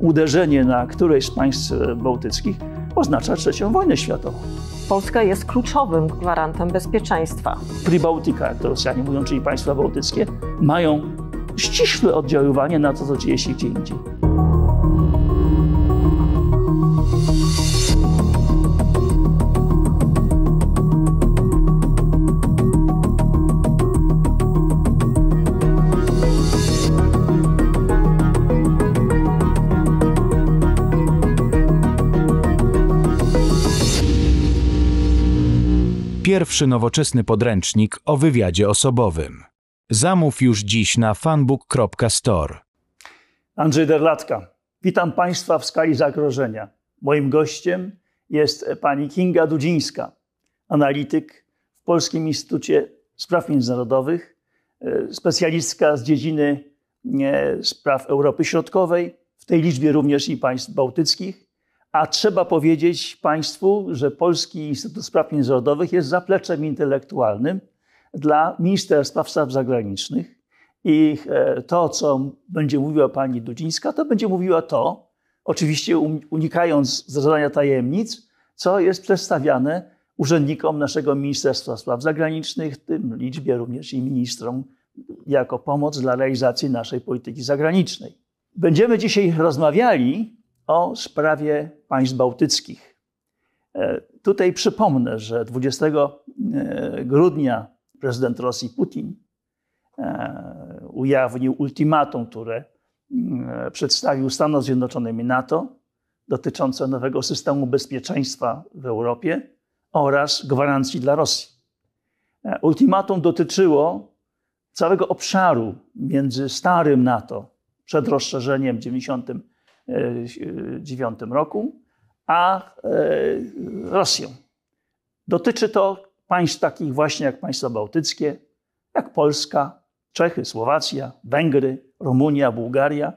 uderzenie na któreś z państw e, bałtyckich oznacza trzecią wojnę światową. Polska jest kluczowym gwarantem bezpieczeństwa. Pribałtyka, jak to Rosjanie mówią, czyli państwa bałtyckie, mają ściśle oddziaływanie na to, co dzieje się gdzie indziej. pierwszy nowoczesny podręcznik o wywiadzie osobowym. Zamów już dziś na fanbook.store. Andrzej Derlatka, witam Państwa w skali zagrożenia. Moim gościem jest pani Kinga Dudzińska, analityk w Polskim Instytucie Spraw Międzynarodowych, e, specjalistka z dziedziny e, spraw Europy Środkowej, w tej liczbie również i państw bałtyckich. A trzeba powiedzieć Państwu, że Polski Instytut Spraw Międzynarodowych jest zapleczem intelektualnym dla Ministerstwa Spraw Zagranicznych. I e, to, co będzie mówiła pani Dudzińska, to będzie mówiła to, oczywiście um, unikając zadania tajemnic, co jest przedstawiane urzędnikom naszego Ministerstwa Spraw Zagranicznych, w tym liczbie również i ministrom, jako pomoc dla realizacji naszej polityki zagranicznej. Będziemy dzisiaj rozmawiali o sprawie państw bałtyckich. E, tutaj przypomnę, że 20 e, grudnia prezydent Rosji Putin e, ujawnił ultimatum, które przedstawił Stanom Zjednoczonym i NATO dotyczące nowego systemu bezpieczeństwa w Europie oraz gwarancji dla Rosji. Ultimatum dotyczyło całego obszaru między starym NATO przed rozszerzeniem w 1990 1989 roku, a e, Rosją. Dotyczy to państw takich właśnie jak państwa bałtyckie, jak Polska, Czechy, Słowacja, Węgry, Rumunia, Bułgaria,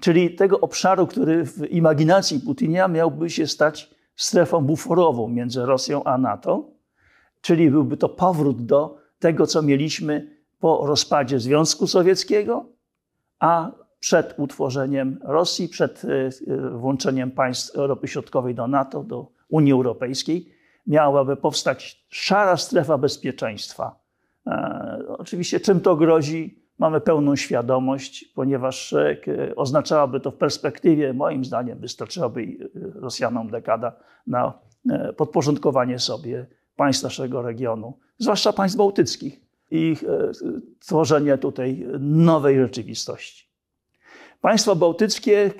czyli tego obszaru, który w imaginacji Putina miałby się stać strefą buforową między Rosją a NATO, czyli byłby to powrót do tego, co mieliśmy po rozpadzie Związku Sowieckiego, a przed utworzeniem Rosji, przed y, y, włączeniem państw Europy Środkowej do NATO, do Unii Europejskiej, miałaby powstać szara strefa bezpieczeństwa. E, oczywiście czym to grozi, mamy pełną świadomość, ponieważ e, oznaczałaby to w perspektywie, moim zdaniem, wystarczyłaby y, Rosjanom dekada na e, podporządkowanie sobie państw naszego regionu, zwłaszcza państw bałtyckich i tworzenie tutaj nowej rzeczywistości. Państwa bałtyckie e,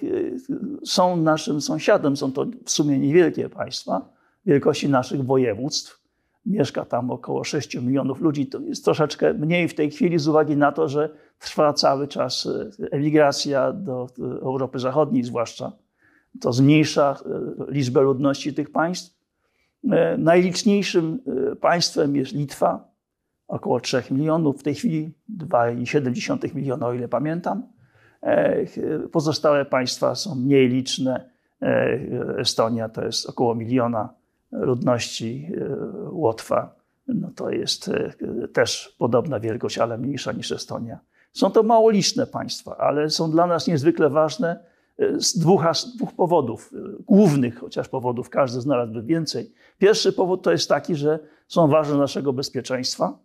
są naszym sąsiadem, są to w sumie niewielkie państwa, wielkości naszych województw. Mieszka tam około 6 milionów ludzi. To jest troszeczkę mniej w tej chwili z uwagi na to, że trwa cały czas e, emigracja do e, Europy Zachodniej, zwłaszcza. To zmniejsza liczbę ludności tych państw. Najliczniejszym państwem jest Litwa, około 3 milionów, w tej chwili 2,7 miliona, o ile pamiętam. E, pozostałe państwa są mniej liczne. E, Estonia to jest około miliona ludności, e, Łotwa no to jest też podobna wielkość, ale mniejsza niż Estonia. Są to mało liczne państwa, ale są dla nas niezwykle ważne z dwóch, z dwóch powodów, głównych chociaż powodów, każdy znalazłby więcej. Pierwszy powód to jest taki, że są ważne naszego bezpieczeństwa,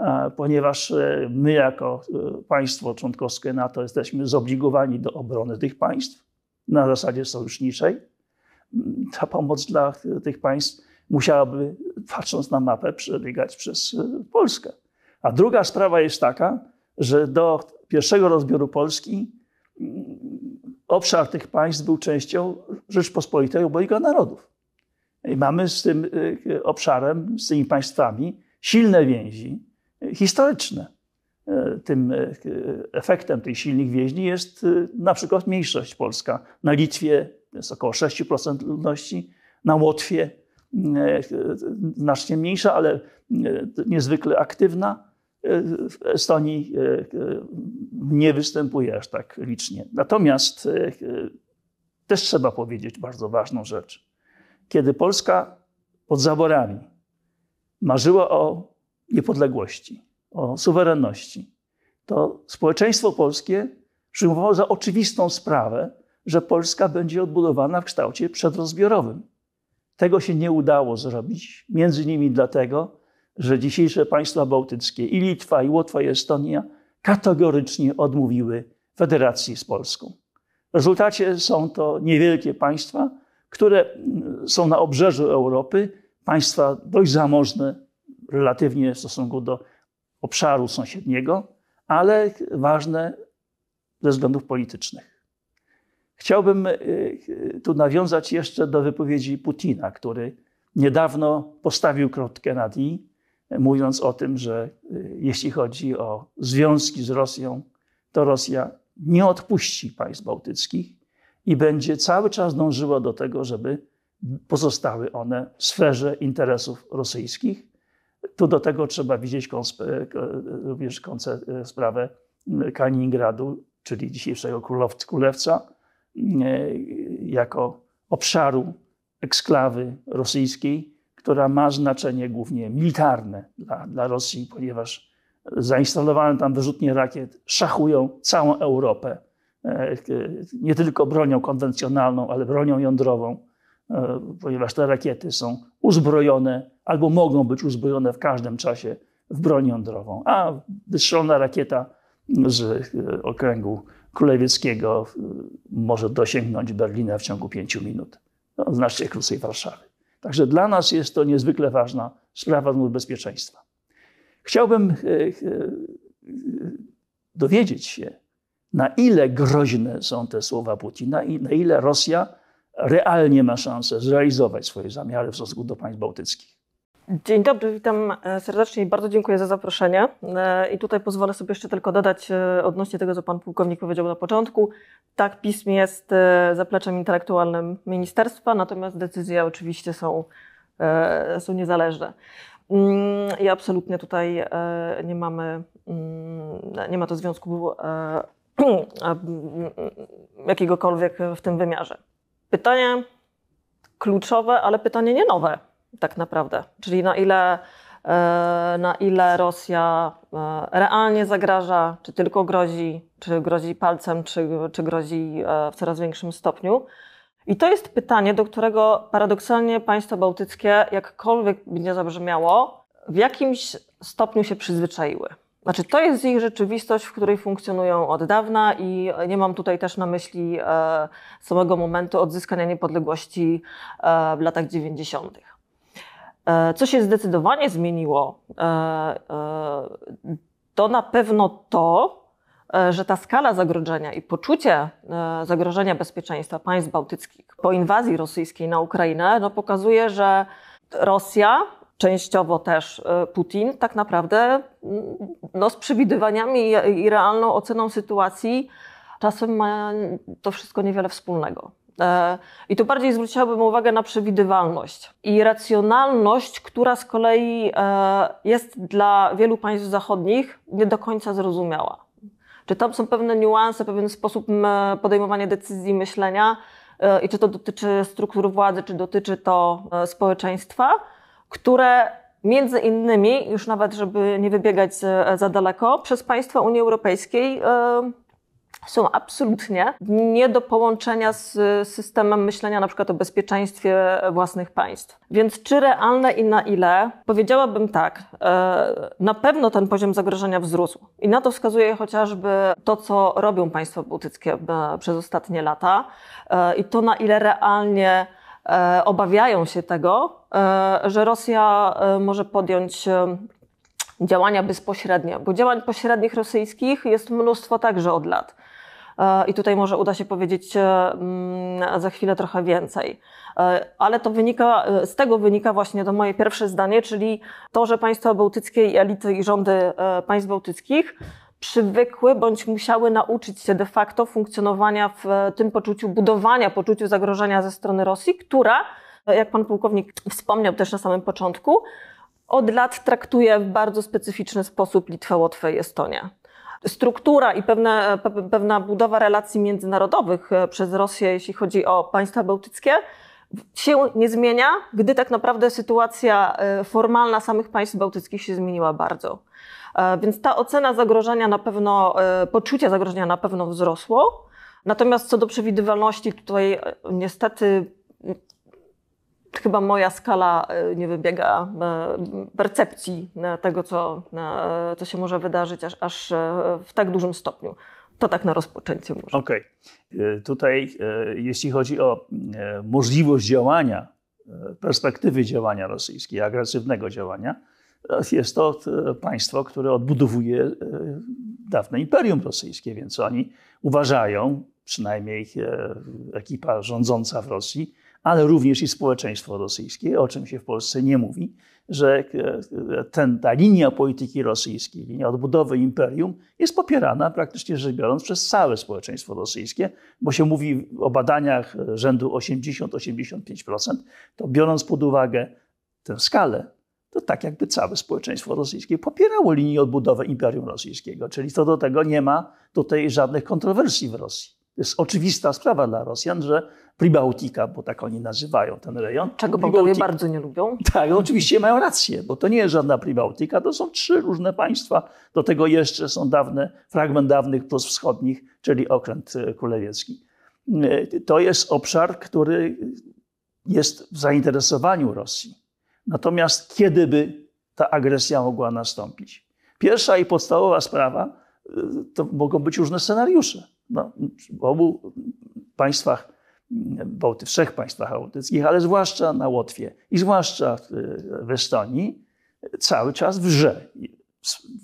E, ponieważ e, my jako e, państwo członkowskie NATO jesteśmy zobligowani do obrony tych państw na zasadzie sojuszniczej. Mm, ta pomoc dla tych państw musiałaby, patrząc na mapę, przebiegać przez Polskę. A druga sprawa jest taka, że do pierwszego rozbioru Polski mm, obszar tych państw był częścią Rzeczpospolitej Obojga Narodów. I mamy z tym obszarem, z tymi państwami silne więzi, historyczne. E, tym e, efektem tych silnych więźni jest e, na przykład mniejszość polska. Na Litwie jest około 6% ludności, na Łotwie znacznie mniejsza, ale niezwykle aktywna. W Estonii nie występuje aż tak licznie. Natomiast też trzeba powiedzieć bardzo ważną rzecz. Kiedy Polska pod zaborami marzyła o niepodległości, o suwerenności, to społeczeństwo polskie przyjmowało za oczywistą sprawę, że Polska będzie odbudowana w kształcie przedrozbiorowym. Tego się nie udało zrobić, między innymi dlatego, że dzisiejsze państwa bałtyckie i Litwa, i Łotwa, i Estonia kategorycznie odmówiły federacji z Polską. W rezultacie są to niewielkie państwa, które są na obrzeżu Europy, państwa dość zamożne relatywnie w stosunku do obszaru sąsiedniego, ale ważne ze względów politycznych. Chciałbym y, y, tu nawiązać jeszcze do wypowiedzi Putina, który niedawno postawił kropkę na dni, mówiąc o tym, że y, jeśli chodzi o związki z Rosją, to Rosja nie odpuści państw bałtyckich i będzie cały czas dążyła do tego, żeby pozostały one w sferze interesów rosyjskich, tu do tego trzeba widzieć e, e, również e, sprawę Kaliningradu, czyli dzisiejszego królewca, jako obszaru eksklawy rosyjskiej, która ma znaczenie głównie militarne dla, dla Rosji, ponieważ zainstalowane tam wyrzutnie rakiet szachują całą Europę. Nie tylko bronią konwencjonalną, ale bronią jądrową E, ponieważ te rakiety są uzbrojone albo mogą być uzbrojone w każdym czasie w broń jądrową. A wystrzelona rakieta z e, okręgu królewieckiego e, może dosięgnąć Berlina w ciągu pięciu minut. No, znacznie krócej Warszawy. Także dla nas jest to niezwykle ważna sprawa bezpieczeństwa. Chciałbym dowiedzieć się, na ile groźne są te słowa Putina i na ile Rosja realnie ma szansę zrealizować swoje zamiary w stosunku do państw bałtyckich. Dzień dobry, witam serdecznie i bardzo dziękuję za zaproszenie. E, I tutaj pozwolę sobie jeszcze tylko dodać e, odnośnie tego, co pan pułkownik powiedział na początku. Tak, pism jest e, zapleczem intelektualnym ministerstwa, natomiast decyzje oczywiście są, są niezależne. Mm, I absolutnie tutaj nie mamy, mm, nie ma to związku mm, jakiegokolwiek w tym wymiarze pytanie kluczowe, ale pytanie nie nowe tak naprawdę. Czyli na ile, e, na ile Rosja e, realnie zagraża, czy tylko grozi, czy grozi palcem, czy, czy grozi e, w coraz większym stopniu. I to jest pytanie, do którego paradoksalnie państwo bałtyckie, jakkolwiek by nie zabrzmiało, w jakimś stopniu się przyzwyczaiły. Znaczy, to jest ich rzeczywistość, w której funkcjonują od dawna i nie mam tutaj też na myśli e, samego momentu odzyskania niepodległości e, w latach 90. E, co się zdecydowanie zmieniło, e, e, to na pewno to, e, że ta skala zagrożenia i poczucie zagrożenia bezpieczeństwa państw bałtyckich po inwazji rosyjskiej na Ukrainę no, pokazuje, że Rosja częściowo też e, Putin, tak naprawdę mm, no, z przewidywaniami i realną oceną sytuacji czasem ma to wszystko niewiele wspólnego. E, I tu bardziej zwróciłabym uwagę na przewidywalność i racjonalność, która z kolei e, jest dla wielu państw zachodnich nie do końca zrozumiała. Czy tam są pewne niuanse, pewien sposób podejmowania decyzji, myślenia i czy to dotyczy struktur władzy, czy dotyczy to społeczeństwa które między innymi, już nawet żeby nie wybiegać e, za daleko, przez państwa Unii Europejskiej e, są absolutnie nie do połączenia z systemem myślenia na przykład o bezpieczeństwie własnych państw. Więc czy realne i na ile? Powiedziałabym tak, e, na pewno ten poziom zagrożenia wzrósł i na to wskazuje chociażby to, co robią państwa bałtyckie przez ostatnie lata i to, na ile realnie obawiają się tego, E, że Rosja e, może podjąć e, działania bezpośrednie, bo działań pośrednich rosyjskich jest mnóstwo także od lat. I tutaj może uda się powiedzieć mm, za chwilę trochę więcej. Ale to wynika, z tego wynika właśnie to moje pierwsze zdanie, czyli to, że państwa bałtyckie i elity i rządy państw bałtyckich przywykły bądź musiały nauczyć się de facto funkcjonowania w tym poczuciu budowania, poczuciu zagrożenia ze strony Rosji, która jak pan pułkownik wspomniał też na samym początku, od lat traktuje w bardzo specyficzny sposób Litwę, Łotwę i Estonię. Struktura i pewne, pewna budowa relacji międzynarodowych e, przez Rosję, jeśli chodzi o państwa bałtyckie, się nie zmienia, gdy tak naprawdę sytuacja e, formalna samych państw bałtyckich się zmieniła bardzo. E, więc ta ocena zagrożenia na pewno, poczucie zagrożenia na pewno wzrosło. Natomiast co do przewidywalności, tutaj niestety chyba moja skala e, nie wybiega e, percepcji e, tego, co, co się może wydarzyć aż, aż w tak dużym stopniu. To tak na rozpoczęcie może. Okej. Okay. Tutaj jeśli chodzi o możliwość działania, perspektywy działania rosyjskiej, agresywnego działania, jest to państwo, które odbudowuje dawne Imperium Rosyjskie, więc oni uważają, przynajmniej ekipa rządząca w Rosji, ale również i społeczeństwo rosyjskie, o czym się w Polsce nie mówi, że e, e, ten, ta linia polityki rosyjskiej, linia odbudowy imperium jest popierana praktycznie rzecz biorąc przez całe społeczeństwo rosyjskie, bo się mówi o badaniach rzędu 80-85%, to biorąc pod uwagę tę skalę, to tak jakby całe społeczeństwo rosyjskie popierało linię odbudowy imperium rosyjskiego, czyli co do tego nie ma tutaj żadnych kontrowersji w Rosji jest oczywista sprawa dla Rosjan, że Pribałtika, bo tak oni nazywają ten rejon. Czego Bogowie bardzo nie lubią. Tak, no oczywiście mają rację, bo to nie jest żadna Pribałtika, to są trzy różne państwa. Do tego jeszcze są dawne, fragment dawnych plus wschodnich, czyli okręt e, królewiecki. E, to jest obszar, który jest w zainteresowaniu Rosji. Natomiast kiedy by ta agresja mogła nastąpić? Pierwsza i podstawowa sprawa e, to mogą być różne scenariusze no, w obu państwach w trzech państwach bałtyckich, ale zwłaszcza na Łotwie i zwłaszcza w Estonii, cały czas wrze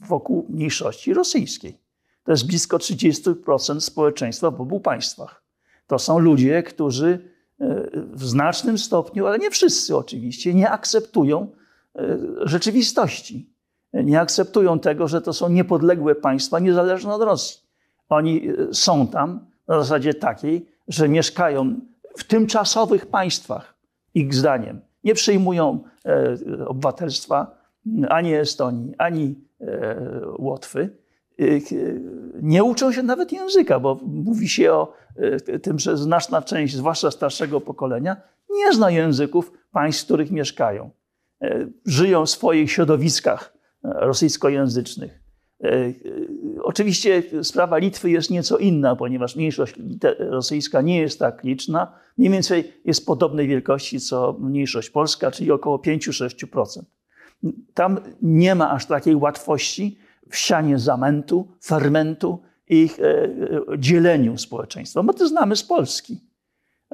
wokół mniejszości rosyjskiej. To jest blisko 30% społeczeństwa w obu państwach. To są ludzie, którzy e, w znacznym stopniu, ale nie wszyscy oczywiście, nie akceptują e, rzeczywistości. Nie akceptują tego, że to są niepodległe państwa niezależne od Rosji. Oni e, są tam na zasadzie takiej, że mieszkają w tymczasowych państwach, ich zdaniem. Nie przyjmują e, obywatelstwa ani Estonii, ani e, Łotwy. Nie uczą się nawet języka, bo mówi się o tym, że znaczna część, zwłaszcza starszego pokolenia, nie zna języków państw, w których mieszkają. Żyją w swoich środowiskach rosyjskojęzycznych. Oczywiście sprawa Litwy jest nieco inna, ponieważ mniejszość rosyjska nie jest tak liczna. Mniej więcej jest podobnej wielkości co mniejszość polska, czyli około 5-6%. Tam nie ma aż takiej łatwości w sianie zamętu, fermentu i ich e, e, dzieleniu społeczeństwa. My to znamy z Polski.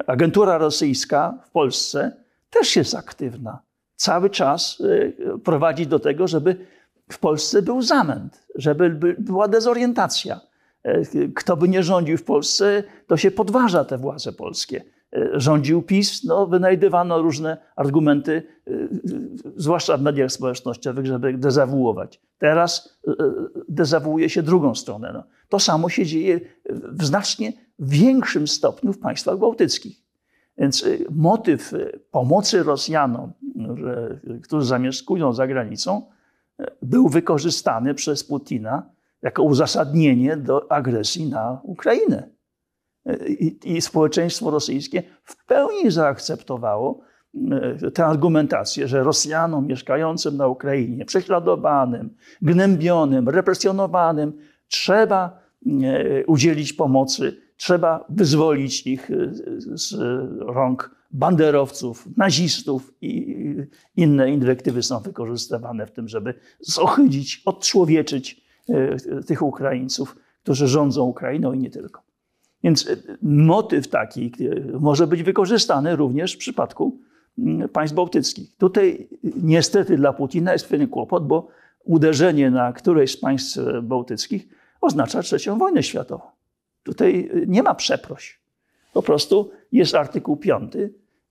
Agentura rosyjska w Polsce też jest aktywna. Cały czas e, prowadzi do tego, żeby w Polsce był zamęt, żeby była dezorientacja. E, kto by nie rządził w Polsce, to się podważa te władze polskie. E, rządził PiS, no, wynajdywano różne argumenty, e, zwłaszcza w mediach społecznościowych, żeby dezawuować. Teraz dezawuuje się drugą stronę. No. To samo się dzieje w znacznie większym stopniu w państwach bałtyckich. Więc motyw pomocy Rosjanom, którzy zamieszkują za granicą, był wykorzystany przez Putina jako uzasadnienie do agresji na Ukrainę. I, i społeczeństwo rosyjskie w pełni zaakceptowało e, tę argumentację, że Rosjanom mieszkającym na Ukrainie, prześladowanym, gnębionym, represjonowanym, trzeba e, udzielić pomocy, trzeba wyzwolić ich e, z rąk banderowców, nazistów i inne inwektywy są wykorzystywane w tym, żeby zohydzić, odczłowieczyć e, tych Ukraińców, którzy rządzą Ukrainą i nie tylko. Więc e, motyw taki e, może być wykorzystany również w przypadku mm, państw bałtyckich. Tutaj niestety dla Putina jest pewien kłopot, bo uderzenie na któreś z państw bałtyckich oznacza trzecią wojnę światową. Tutaj nie ma przeproś. Po prostu jest artykuł 5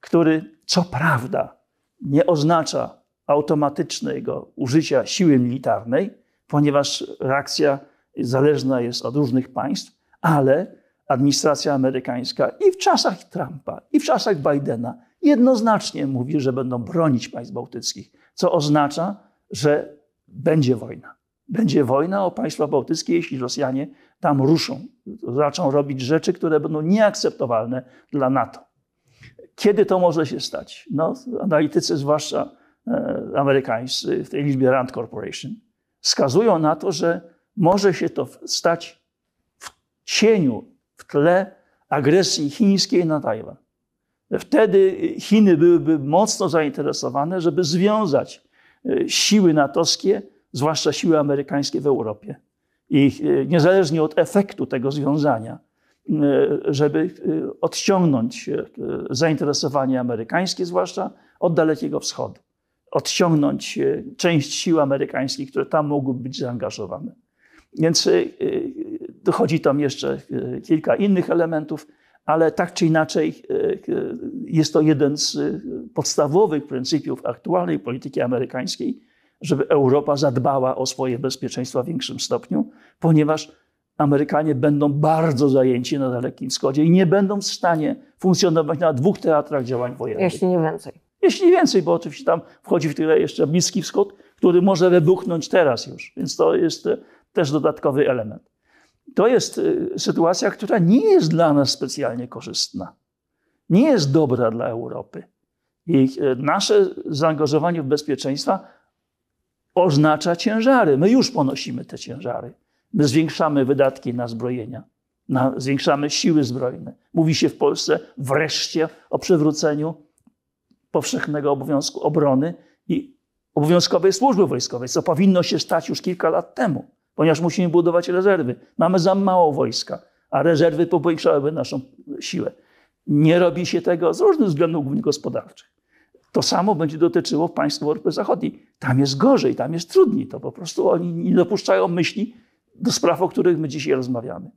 który co prawda nie oznacza automatycznego użycia siły militarnej, ponieważ reakcja zależna jest od różnych państw, ale administracja amerykańska i w czasach Trumpa, i w czasach Bidena jednoznacznie mówi, że będą bronić państw bałtyckich, co oznacza, że będzie wojna. Będzie wojna o państwa bałtyckie, jeśli Rosjanie tam ruszą, zaczną robić rzeczy, które będą nieakceptowalne dla NATO. Kiedy to może się stać? No, analitycy, zwłaszcza e, amerykańscy, w tej liczbie Rand Corporation, wskazują na to, że może się to stać w cieniu, w tle agresji chińskiej na Tajwan. Wtedy Chiny byłyby mocno zainteresowane, żeby związać e, siły natowskie, zwłaszcza siły amerykańskie w Europie. I e, niezależnie od efektu tego związania, E, żeby e, odciągnąć e, zainteresowanie amerykańskie, zwłaszcza od Dalekiego Wschodu, odciągnąć część sił amerykańskich, które tam mogłyby być zaangażowane. Więc dochodzi tam jeszcze kilka innych elementów, ale tak czy inaczej jest to jeden z podstawowych pryncypiów aktualnej polityki amerykańskiej, żeby Europa zadbała o swoje bezpieczeństwo w większym stopniu, ponieważ Amerykanie będą bardzo zajęci na Dalekim Wschodzie i nie będą w stanie funkcjonować na dwóch teatrach działań wojennych. Jeśli nie więcej. Jeśli nie więcej, bo oczywiście tam wchodzi w tyle jeszcze Bliski Wschód, który może wybuchnąć teraz już, więc to jest e, też dodatkowy element. To jest e, sytuacja, która nie jest dla nas specjalnie korzystna. Nie jest dobra dla Europy. I e, nasze zaangażowanie w bezpieczeństwo oznacza ciężary. My już ponosimy te ciężary. My zwiększamy wydatki na zbrojenia, na, zwiększamy siły zbrojne. Mówi się w Polsce wreszcie o przywróceniu powszechnego obowiązku obrony i obowiązkowej służby wojskowej, co powinno się stać już kilka lat temu, ponieważ musimy budować rezerwy. Mamy za mało wojska, a rezerwy powiększałyby naszą siłę. Nie robi się tego z różnych względów, głównie gospodarczych. To samo będzie dotyczyło państw Europy Zachodniej. Tam jest gorzej, tam jest trudniej. To po prostu oni nie dopuszczają myśli, do spraw, o których my dzisiaj rozmawiamy.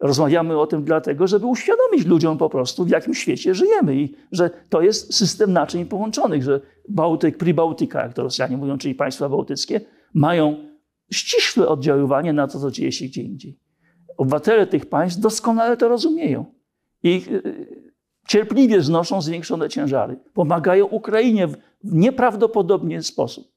Rozmawiamy o tym dlatego, żeby uświadomić ludziom po prostu, w jakim świecie żyjemy i że to jest system naczyń połączonych, że Bałtyk, Pribałtyka, jak to Rosjanie mówią, czyli państwa bałtyckie, mają ściśle oddziaływanie na to, co dzieje się gdzie indziej. Obywatele tych państw doskonale to rozumieją i y, cierpliwie znoszą zwiększone ciężary. Pomagają Ukrainie w nieprawdopodobny sposób,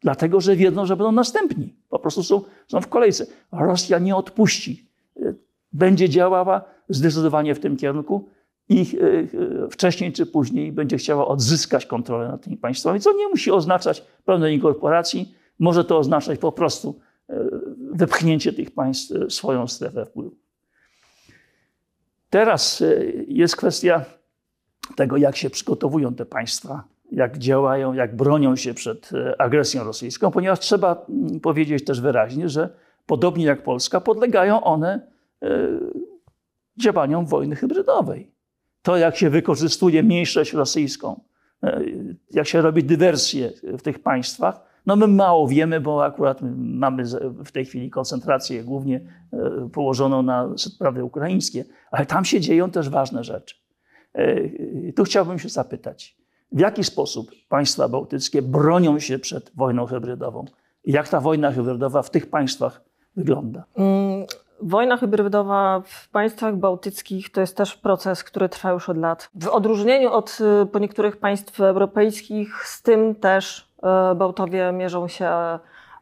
dlatego że wiedzą, że będą następni. Po prostu są, są w kolejce. Rosja nie odpuści. E, będzie działała zdecydowanie w tym kierunku i e, e, wcześniej czy później będzie chciała odzyskać kontrolę nad tymi państwami, co nie musi oznaczać pełnej inkorporacji. Może to oznaczać po prostu wepchnięcie tych państw w swoją strefę wpływu. Teraz jest kwestia tego, jak się przygotowują te państwa jak działają, jak bronią się przed e, agresją rosyjską, ponieważ trzeba mm, powiedzieć też wyraźnie, że podobnie jak Polska, podlegają one e, działaniom wojny hybrydowej. To, jak się wykorzystuje mniejszość rosyjską, e, jak się robi dywersje w tych państwach, no my mało wiemy, bo akurat mamy w tej chwili koncentrację głównie położoną na sprawy ukraińskie, ale tam się dzieją też ważne rzeczy. Tu chciałbym się zapytać, w jaki sposób państwa bałtyckie bronią się przed wojną hybrydową. Jak ta wojna hybrydowa w tych państwach wygląda? Mm, wojna hybrydowa w państwach bałtyckich to jest też proces, który trwa już od lat. W odróżnieniu od y, po niektórych państw europejskich, z tym też y, Bałtowie mierzą się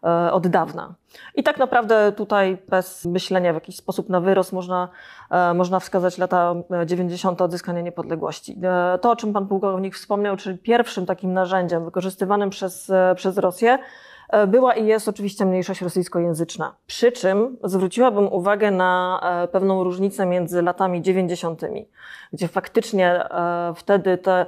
E, od dawna. I tak naprawdę tutaj bez myślenia w jakiś sposób na wyrost można, e, można wskazać lata 90. E, odzyskania niepodległości. To, o czym pan pułkownik wspomniał, czyli pierwszym takim narzędziem wykorzystywanym przez, przez Rosję, była i jest oczywiście mniejszość rosyjskojęzyczna. Przy czym zwróciłabym uwagę na pewną różnicę między latami 90., gdzie faktycznie wtedy te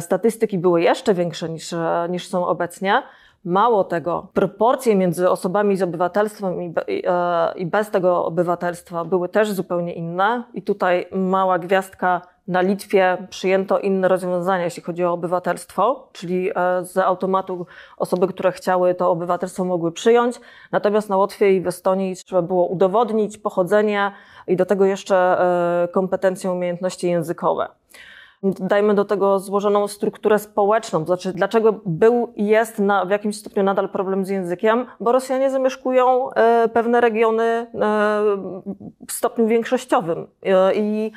statystyki były jeszcze większe niż, niż są obecnie. Mało tego, proporcje między osobami z obywatelstwem i, e, i bez tego obywatelstwa były też zupełnie inne. I tutaj mała gwiazdka na Litwie przyjęto inne rozwiązania, jeśli chodzi o obywatelstwo, czyli e, z automatu osoby, które chciały to obywatelstwo mogły przyjąć. Natomiast na Łotwie i w Estonii trzeba było udowodnić pochodzenie i do tego jeszcze e, kompetencje, umiejętności językowe dajmy do tego złożoną strukturę społeczną, to znaczy dlaczego był jest na, w jakimś stopniu nadal problem z językiem, bo Rosjanie zamieszkują e, pewne regiony e, w stopniu większościowym e, i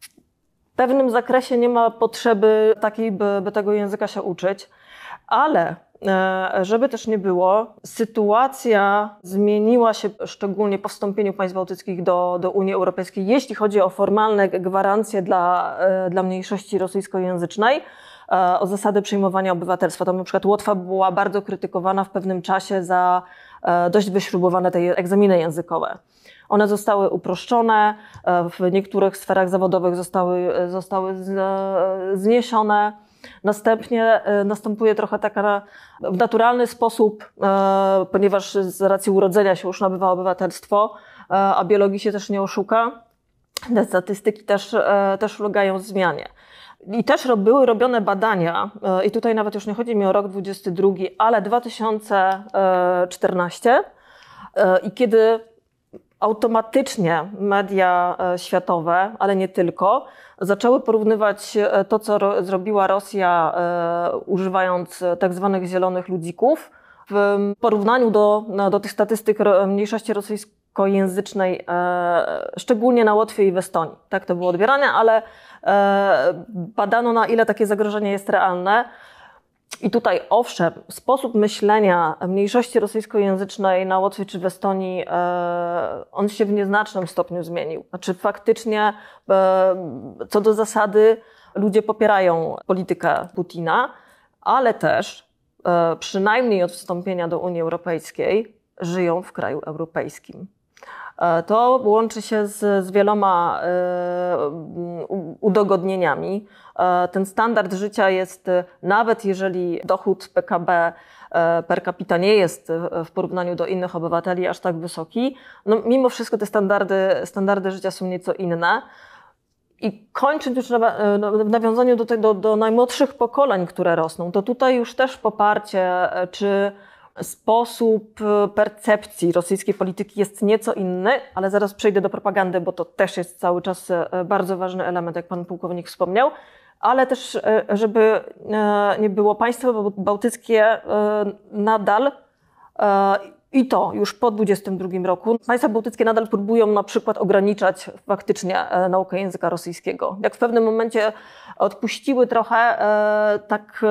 w pewnym zakresie nie ma potrzeby takiej, by, by tego języka się uczyć, ale E, żeby też nie było, sytuacja zmieniła się szczególnie po wstąpieniu państw bałtyckich do, do Unii Europejskiej, jeśli chodzi o formalne gwarancje dla, e, dla mniejszości rosyjskojęzycznej e, o zasady przyjmowania obywatelstwa. To na przykład Łotwa była bardzo krytykowana w pewnym czasie za dość wyśrubowane te egzaminy językowe. One zostały uproszczone, w niektórych sferach zawodowych zostały, zostały zniesione. Następnie e, następuje trochę taka w naturalny sposób, e, ponieważ z racji urodzenia się już nabywa obywatelstwo, e, a biologii się też nie oszuka. Te statystyki też, też ulegają zmianie. I też były robione badania, i tutaj nawet już nie chodzi mi o rok 22, ale 2014. I kiedy automatycznie media światowe, ale nie tylko, zaczęły porównywać e, to, co zrobiła Rosja, e, używając e, tak zwanych zielonych ludzików, w porównaniu do, do tych statystyk mniejszości rosyjskojęzycznej, szczególnie na Łotwie i w Estonii. Tak to było odbierane, ale badano na ile takie zagrożenie jest realne. I tutaj owszem, sposób myślenia mniejszości rosyjskojęzycznej na Łotwie czy w Estonii, e, on się w nieznacznym stopniu zmienił. Znaczy faktycznie e, co do zasady ludzie popierają politykę Putina, ale też e, przynajmniej od wstąpienia do Unii Europejskiej żyją w kraju europejskim. To łączy się z, z wieloma udogodnieniami E, ten standard życia jest, e, nawet jeżeli dochód PKB e, per capita nie jest w porównaniu do innych obywateli aż tak wysoki, no mimo wszystko te standardy, standardy życia są nieco inne. I kończąc już no, w nawiązaniu do, tego, do najmłodszych pokoleń, które rosną, to tutaj już też poparcie czy sposób percepcji rosyjskiej polityki jest nieco inny, ale zaraz przejdę do propagandy, bo to też jest cały czas bardzo ważny element, jak pan pułkownik wspomniał ale też, e, żeby e, nie było, państwo bałtyckie e, nadal i to już po 22 roku. Państwa bałtyckie nadal próbują na przykład ograniczać faktycznie naukę języka rosyjskiego. Jak w pewnym momencie odpuściły trochę, tak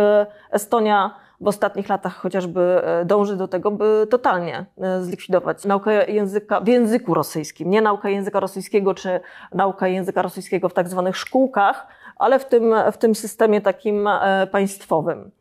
Estonia w ostatnich latach chociażby dąży do tego, by totalnie zlikwidować naukę języka w języku rosyjskim. Nie naukę języka rosyjskiego czy naukę języka rosyjskiego w tak zwanych szkółkach, ale w tym, w tym systemie takim e, państwowym.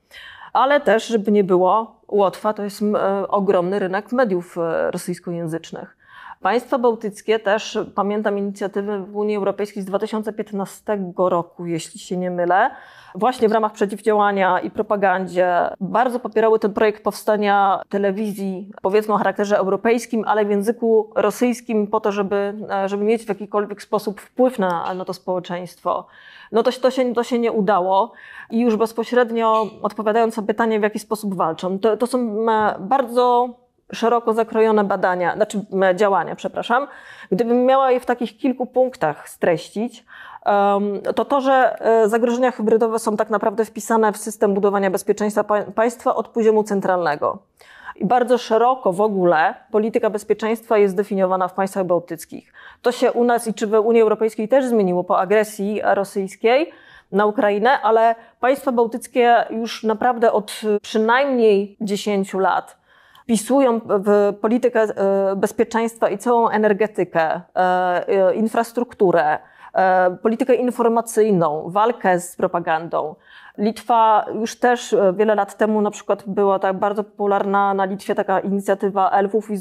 Ale też, żeby nie było, Łotwa to jest e, ogromny rynek mediów e, rosyjskojęzycznych. Państwa bałtyckie też, pamiętam inicjatywy w Unii Europejskiej z 2015 roku, jeśli się nie mylę, właśnie w ramach przeciwdziałania i propagandzie bardzo popierały ten projekt powstania telewizji, powiedzmy o charakterze europejskim, ale w języku rosyjskim po to, żeby, e, żeby mieć w jakikolwiek sposób wpływ na, na to społeczeństwo. No to, to, się, to się nie udało i już bezpośrednio odpowiadając na pytanie, w jaki sposób walczą, to, to są e, bardzo szeroko zakrojone badania, znaczy działania, przepraszam, gdybym miała je w takich kilku punktach streścić, to to, że e, zagrożenia hybrydowe są tak naprawdę wpisane w system budowania bezpieczeństwa państwa od poziomu centralnego. I bardzo szeroko w ogóle polityka bezpieczeństwa jest definiowana w państwach bałtyckich. To się u nas i czy w Unii Europejskiej też zmieniło po agresji rosyjskiej na Ukrainę, ale państwa bałtyckie już naprawdę od przynajmniej 10 lat wpisują w politykę e, bezpieczeństwa i całą energetykę, e, e, infrastrukturę, politykę informacyjną, walkę z propagandą. Litwa już też wiele lat temu na przykład była tak bardzo popularna na Litwie taka inicjatywa elfów i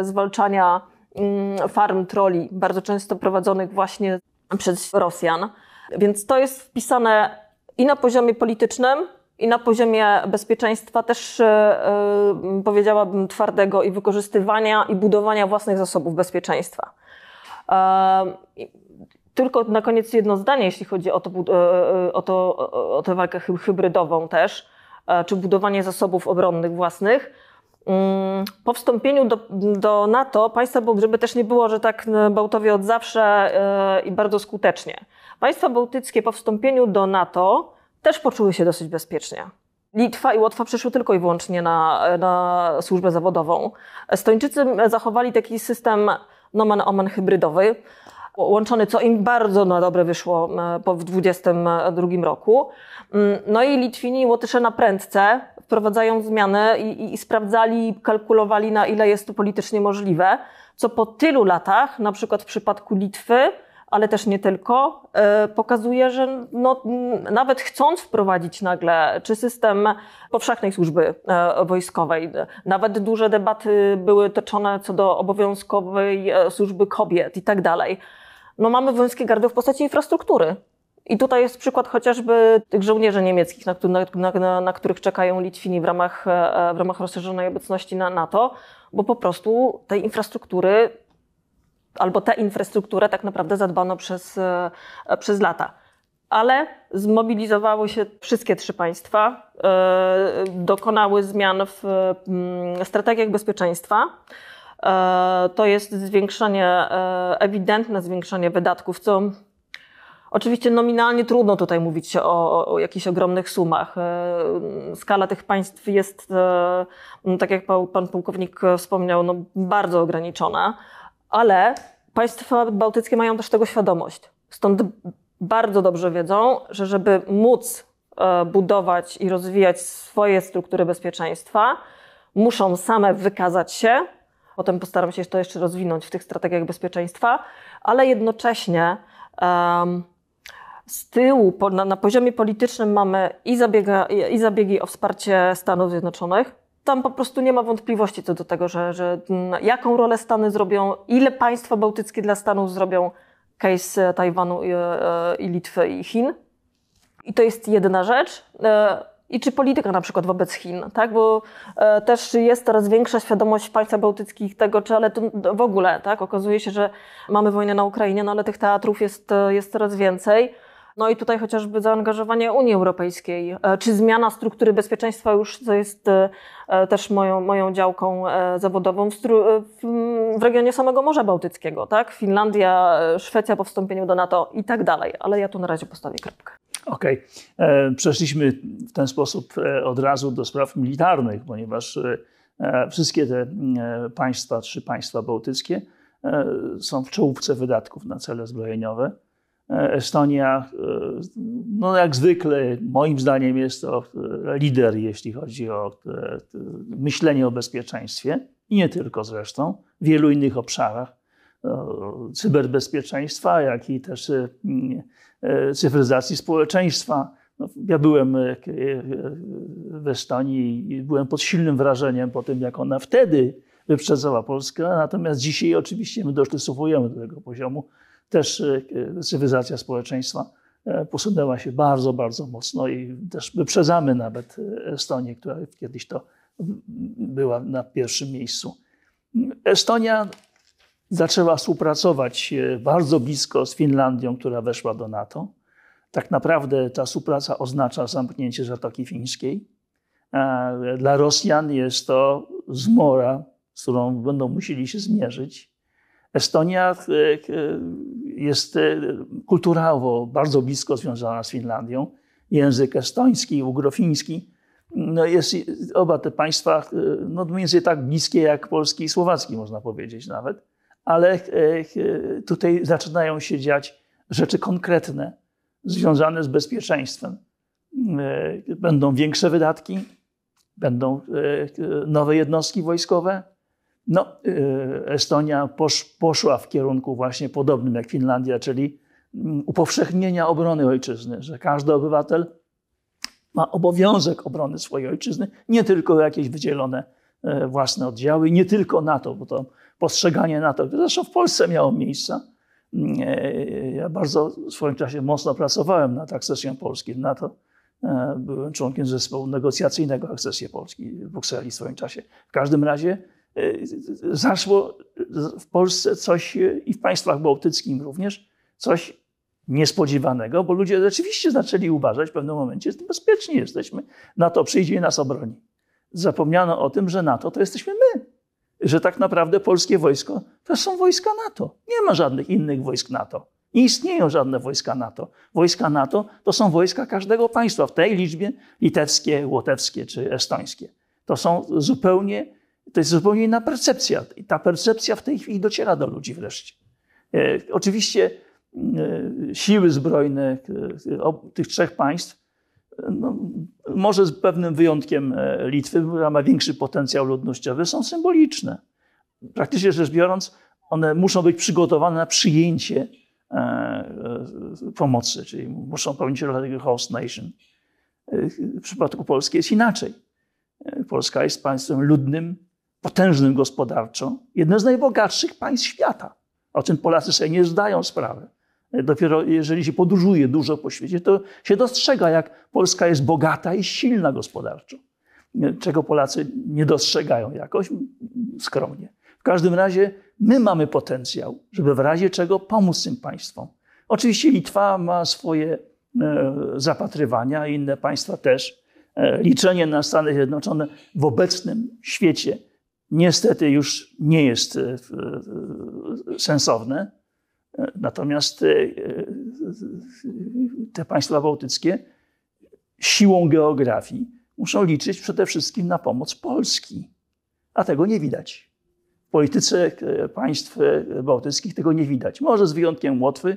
zwalczania mm, farm troli, bardzo często prowadzonych właśnie przez Rosjan. Więc to jest wpisane i na poziomie politycznym, i na poziomie bezpieczeństwa też e, e, powiedziałabym twardego i wykorzystywania i budowania własnych zasobów bezpieczeństwa. E, tylko na koniec jedno zdanie, jeśli chodzi o, to, o, to, o tę walkę hybrydową też, czy budowanie zasobów obronnych własnych. Mm, po wstąpieniu do, do NATO państwa, żeby też nie było, że tak Bałtowie od zawsze i bardzo skutecznie. Państwa bałtyckie po wstąpieniu do NATO też poczuły się dosyć bezpiecznie. Litwa i Łotwa przyszły tylko i wyłącznie na, na służbę zawodową. Estończycy zachowali taki system nomen omen hybrydowy, łączony, co im bardzo na dobre wyszło e, w 2022 roku. Mm, no i Litwini i Łotysze na prędce wprowadzają zmiany i, i, i sprawdzali, kalkulowali na ile jest to politycznie możliwe, co po tylu latach, na przykład w przypadku Litwy, ale też nie tylko, e, pokazuje, że no, nawet chcąc wprowadzić nagle czy system powszechnej służby e, wojskowej, nawet duże debaty były toczone co do obowiązkowej e, służby kobiet i tak dalej, no mamy wojskie gardło w postaci infrastruktury. I tutaj jest przykład chociażby tych żołnierzy niemieckich, na, na, na, na których czekają Litwini w ramach, w ramach rozszerzonej obecności na NATO, bo po prostu tej infrastruktury albo tę infrastrukturę tak naprawdę zadbano przez, e, przez lata. Ale zmobilizowały się wszystkie trzy państwa, e, dokonały zmian w mm, strategiach bezpieczeństwa. E, to jest zwiększenie, ewidentne zwiększenie wydatków, co Oczywiście nominalnie trudno tutaj mówić o, o, jakichś ogromnych sumach. Skala tych państw jest, tak jak pan pułkownik wspomniał, no bardzo ograniczona ale państwa bałtyckie mają też tego świadomość. Stąd bardzo dobrze wiedzą, że żeby móc e, budować i rozwijać swoje struktury bezpieczeństwa, muszą same wykazać się. Potem postaram się to jeszcze rozwinąć w tych strategiach bezpieczeństwa, ale jednocześnie um, z tyłu po, na, na, poziomie politycznym mamy i, zabiega, i, i zabiegi o wsparcie Stanów Zjednoczonych, tam po prostu nie ma wątpliwości co do tego, że, że jaką rolę Stany zrobią, ile państwa bałtyckie dla Stanów zrobią case Tajwanu i, e, i Litwy i Chin. I to jest jedna rzecz e, i czy polityka na przykład wobec Chin, tak? Bo e, też jest coraz większa świadomość państw bałtyckich tego, czy ale to w ogóle, tak? Okazuje się, że mamy wojnę na Ukrainie, no ale tych teatrów jest, e, jest coraz więcej. No i tutaj chociażby zaangażowanie Unii Europejskiej, e, czy zmiana struktury bezpieczeństwa już, to jest e, e, też moją, moją działką zawodową w, w regionie samego Morza Bałtyckiego, tak? Finlandia, Szwecja po wstąpieniu do NATO i tak dalej, ale ja tu na razie postawię kropkę. Okej. Okay. Przeszliśmy w ten sposób od razu do spraw militarnych, ponieważ wszystkie te państwa, trzy państwa bałtyckie, są w czołówce wydatków na cele zbrojeniowe. E, Estonia, e, no jak zwykle, moim zdaniem jest to e, lider, jeśli chodzi o myślenie o bezpieczeństwie i nie tylko zresztą, w wielu innych obszarach cyberbezpieczeństwa, jak i też cyfryzacji społeczeństwa. No, ja byłem w Estonii i byłem pod silnym wrażeniem po tym, jak ona wtedy wyprzedzała Polskę, natomiast dzisiaj oczywiście my dostosowujemy do tego poziomu też e, cywilizacja społeczeństwa e, posunęła się bardzo, bardzo mocno i też wyprzedzamy nawet e, Estonię, która kiedyś to była na pierwszym miejscu. Estonia zaczęła współpracować bardzo blisko z Finlandią, która weszła do NATO. Tak naprawdę ta współpraca oznacza zamknięcie Zatoki Fińskiej. Dla Rosjan jest to zmora, z którą będą musieli się zmierzyć. Estonia e, e, jest e, kulturowo bardzo blisko związana z Finlandią. Język estoński, ugrofiński. No jest, oba te państwa no mniej więcej tak bliskie jak polski i słowacki, można powiedzieć nawet. Ale tutaj zaczynają się dziać rzeczy konkretne związane z bezpieczeństwem. Będą większe wydatki, będą nowe jednostki wojskowe, no, y, Estonia posz, poszła w kierunku właśnie podobnym jak Finlandia, czyli mm, upowszechnienia obrony ojczyzny, że każdy obywatel ma obowiązek obrony swojej ojczyzny, nie tylko jakieś wydzielone e, własne oddziały, nie tylko NATO, bo to postrzeganie NATO, to, zresztą w Polsce miało miejsca. Mm, e, ja bardzo w swoim czasie mocno pracowałem nad akcesją Polski w NATO. E, byłem członkiem zespołu negocjacyjnego akcesji Polski w Brukseli w swoim czasie. W każdym razie Y, zaszło w Polsce coś y, i w państwach bałtyckich również coś niespodziewanego, bo ludzie rzeczywiście zaczęli uważać w pewnym momencie, że bezpieczni jesteśmy, NATO przyjdzie i nas obroni. Zapomniano o tym, że NATO to jesteśmy my, że tak naprawdę polskie wojsko to są wojska NATO. Nie ma żadnych innych wojsk NATO. Nie istnieją żadne wojska NATO. Wojska NATO to są wojska każdego państwa, w tej liczbie litewskie, łotewskie czy estońskie. To są zupełnie to jest zupełnie inna percepcja. I ta percepcja w tej chwili dociera do ludzi wreszcie. E, oczywiście e, siły zbrojne e, tych trzech państw, no, może z pewnym wyjątkiem Litwy, która ma większy potencjał ludnościowy, są symboliczne. Praktycznie rzecz biorąc, one muszą być przygotowane na przyjęcie pomocy, czyli muszą pełnić rolę tego host nation. W przypadku Polski jest inaczej. Polska jest państwem ludnym, potężnym gospodarczo, jednym z najbogatszych państw świata, o czym Polacy sobie nie zdają sprawy. Dopiero jeżeli się podróżuje dużo po świecie, to się dostrzega, jak Polska jest bogata i silna gospodarczo, czego Polacy nie dostrzegają jakoś skromnie. W każdym razie my mamy potencjał, żeby w razie czego pomóc tym państwom. Oczywiście Litwa ma swoje e, zapatrywania, inne państwa też. E, liczenie na Stany Zjednoczone w obecnym świecie niestety już nie jest e, e, sensowne. E, natomiast te państwa bałtyckie siłą geografii muszą liczyć przede wszystkim na pomoc Polski, a tego nie widać. W polityce państw bałtyckich tego nie widać. Może z wyjątkiem Łotwy,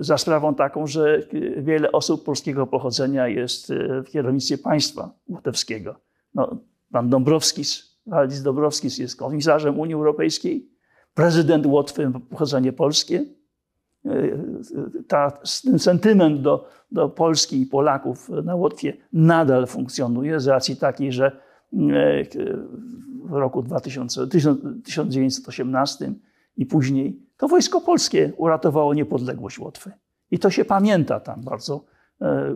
za sprawą taką, że wiele osób polskiego pochodzenia jest w kierownictwie państwa łotewskiego. No, pan Dąbrowskis Waldis Dobrowski jest komisarzem Unii Europejskiej, prezydent Łotwy pochodzenie polskie. E, e, ta, ten sentyment do, do Polski i Polaków na Łotwie nadal funkcjonuje z racji takiej, że mm, e, w roku 2000, 1918 i później to wojsko polskie uratowało niepodległość Łotwy. I to się pamięta tam bardzo,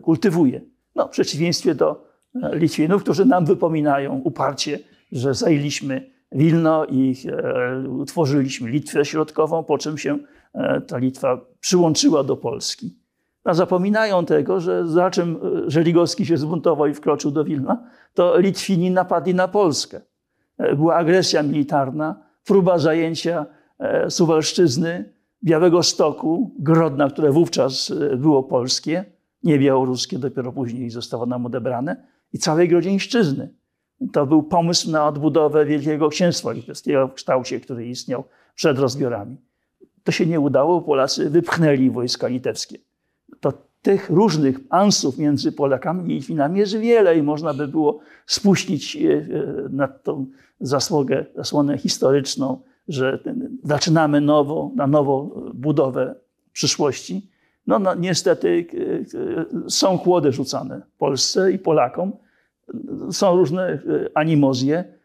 kultywuje. No, w przeciwieństwie do Litwinów, którzy nam wypominają uparcie, że zajęliśmy Wilno i e, utworzyliśmy Litwę Środkową, po czym się e, ta Litwa przyłączyła do Polski. A zapominają tego, że za czym e, Żeligowski się zbuntował i wkroczył do Wilna, to Litwini napadli na Polskę. Była agresja militarna, próba zajęcia Suwalszczyzny, Białego Stoku, Grodna, które wówczas było polskie, nie białoruskie, dopiero później zostało nam odebrane, i całej Grodzieńszczyzny. To był pomysł na odbudowę Wielkiego Księstwa Litewskiego w kształcie, który istniał przed rozbiorami. To się nie udało, Polacy wypchnęli wojska litewskie. To tych różnych ansów między Polakami i Litwinami jest wiele i można by było spuścić e, e, nad tą zasługę, zasłonę historyczną, że zaczynamy nowo, na nowo budowę przyszłości. No, no niestety e, są chłody rzucane Polsce i Polakom, są różne e, animozje.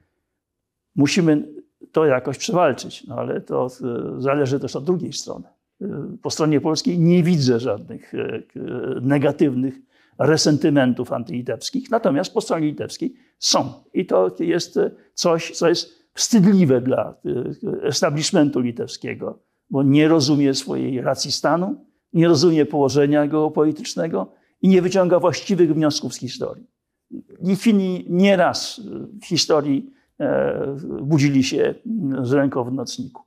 Musimy to jakoś przewalczyć, no ale to e, zależy też od drugiej strony. E, po stronie polskiej nie widzę żadnych negatywnych resentymentów antylitewskich, natomiast po stronie litewskiej są. I to jest coś, co jest wstydliwe dla establishmentu litewskiego, bo nie rozumie swojej racji stanu, nie rozumie położenia geopolitycznego i nie wyciąga właściwych wniosków z historii. Litwini nieraz w historii e, budzili się z ręką w nocniku.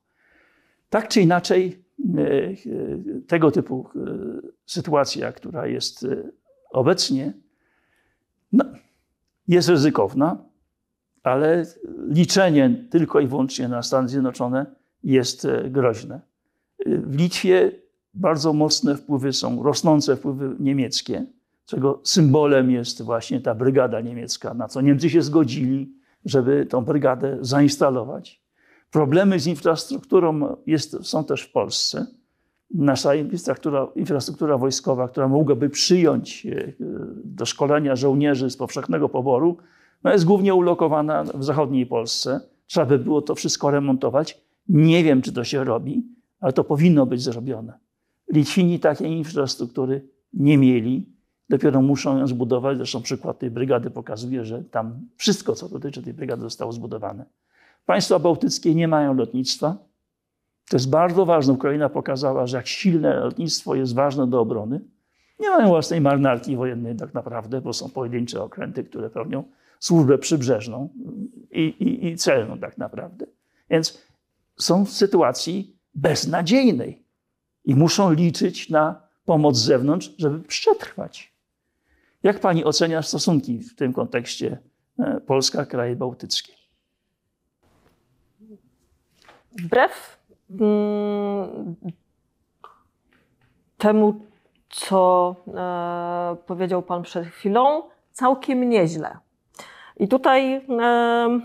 Tak czy inaczej, e, e, tego typu sytuacja, która jest obecnie, no, jest ryzykowna, ale liczenie tylko i wyłącznie na Stany Zjednoczone jest groźne. W Litwie bardzo mocne wpływy są, rosnące wpływy niemieckie czego symbolem jest właśnie ta brygada niemiecka, na co Niemcy się zgodzili, żeby tą brygadę zainstalować. Problemy z infrastrukturą jest, są też w Polsce. Nasza infrastruktura, infrastruktura wojskowa, która mogłaby przyjąć e, do szkolenia żołnierzy z powszechnego poboru, no jest głównie ulokowana w zachodniej Polsce. Trzeba by było to wszystko remontować. Nie wiem, czy to się robi, ale to powinno być zrobione. Litwini takiej infrastruktury nie mieli dopiero muszą ją zbudować. Zresztą przykład tej brygady pokazuje, że tam wszystko, co dotyczy tej brygady, zostało zbudowane. Państwa bałtyckie nie mają lotnictwa. To jest bardzo ważne. Ukraina pokazała, że jak silne lotnictwo jest ważne do obrony. Nie mają własnej marynarki wojennej tak naprawdę, bo są pojedyncze okręty, które pełnią służbę przybrzeżną i, i, i celną tak naprawdę. Więc są w sytuacji beznadziejnej i muszą liczyć na pomoc z zewnątrz, żeby przetrwać. Jak pani ocenia stosunki w tym kontekście e, Polska, kraje bałtyckie? Wbrew mm, temu, co e, powiedział Pan przed chwilą, całkiem nieźle. I tutaj e,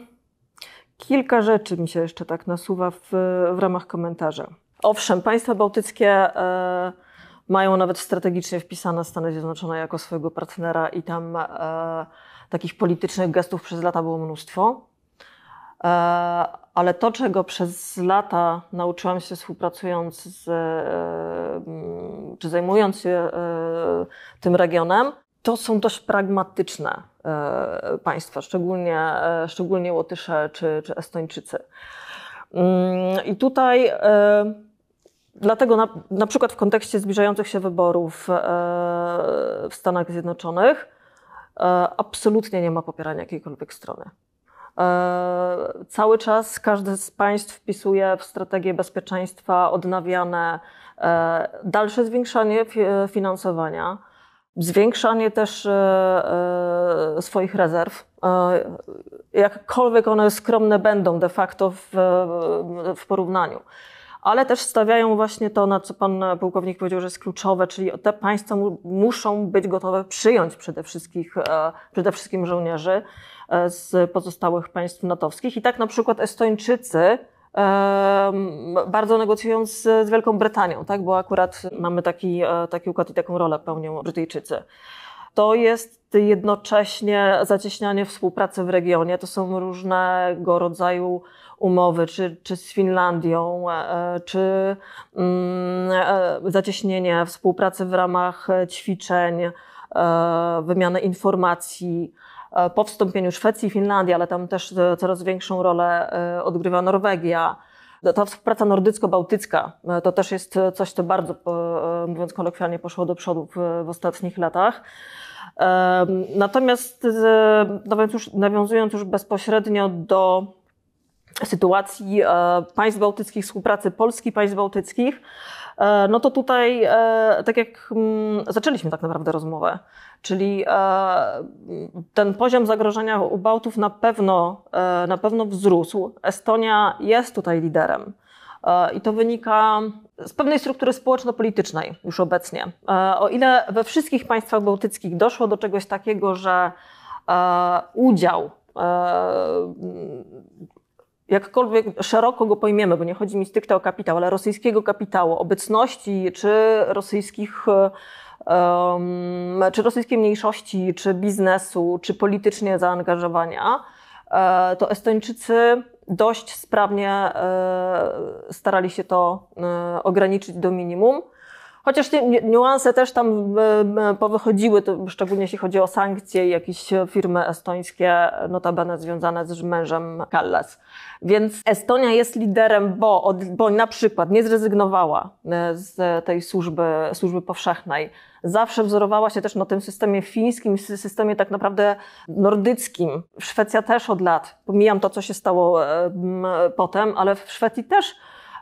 kilka rzeczy mi się jeszcze tak nasuwa w, w ramach komentarza. Owszem, państwa bałtyckie mają nawet strategicznie wpisane Stany Zjednoczone jako swojego partnera i tam e, takich politycznych gestów przez lata było mnóstwo. E, ale to, czego przez lata nauczyłam się współpracując z, e, mm, czy zajmując się e, tym regionem, to są dość pragmatyczne e, państwa, szczególnie, e, szczególnie Łotysze czy, czy Estończycy. Mm, I tutaj Dlatego na, na, przykład w kontekście zbliżających się wyborów e, w Stanach Zjednoczonych e, absolutnie nie ma popierania jakiejkolwiek strony. E, cały czas każde z państw wpisuje w strategię bezpieczeństwa odnawiane dalsze zwiększanie finansowania, zwiększanie też swoich rezerw. Jakkolwiek one skromne będą de facto w, w porównaniu ale też stawiają właśnie to, na co pan pułkownik powiedział, że jest kluczowe, czyli te państwa muszą być gotowe przyjąć przede, wszystkich, e, przede wszystkim żołnierzy e, z pozostałych państw natowskich. I tak na przykład Estończycy e, bardzo negocjują z, z Wielką Brytanią, tak? bo akurat mamy taki, taki układ i taką rolę pełnią Brytyjczycy. To jest jednocześnie zacieśnianie współpracy w regionie, to są różnego rodzaju umowy, czy, czy z Finlandią, e, e, czy mm, e, zacieśnienie współpracy w ramach ćwiczeń, wymiany informacji. Po wstąpieniu Szwecji i Finlandii, ale tam też coraz większą rolę odgrywa Norwegia. Ta współpraca nordycko-bałtycka to też jest coś, co bardzo, mówiąc kolokwialnie, poszło do przodu w, w ostatnich latach. Natomiast nawiązując już bezpośrednio do sytuacji e, państw bałtyckich, współpracy Polski, państw bałtyckich, e, no to tutaj, e, tak jak mm, zaczęliśmy tak naprawdę rozmowę, czyli ten poziom zagrożenia u Bałtów na pewno, na pewno wzrósł. Estonia jest tutaj liderem. I to wynika z pewnej struktury społeczno-politycznej już obecnie. O ile we wszystkich państwach bałtyckich doszło do czegoś takiego, że udział jakkolwiek szeroko go pojmiemy, bo nie chodzi mi stricte o kapitał, ale rosyjskiego kapitału, obecności czy rosyjskich, e, czy rosyjskiej mniejszości, czy biznesu, czy politycznie zaangażowania, e, to Estończycy dość sprawnie e, starali się to ograniczyć do minimum. Chociaż te niuanse też tam e, e, powychodziły, szczególnie jeśli chodzi o sankcje i jakieś e, firmy estońskie, notabene związane z mężem Kallas. Więc Estonia jest liderem, bo, bo na przykład nie zrezygnowała z tej służby, służby powszechnej. Zawsze wzorowała się też na tym systemie fińskim, systemie tak naprawdę nordyckim. Szwecja też od lat, pomijam to, co się stało potem, ale w Szwecji też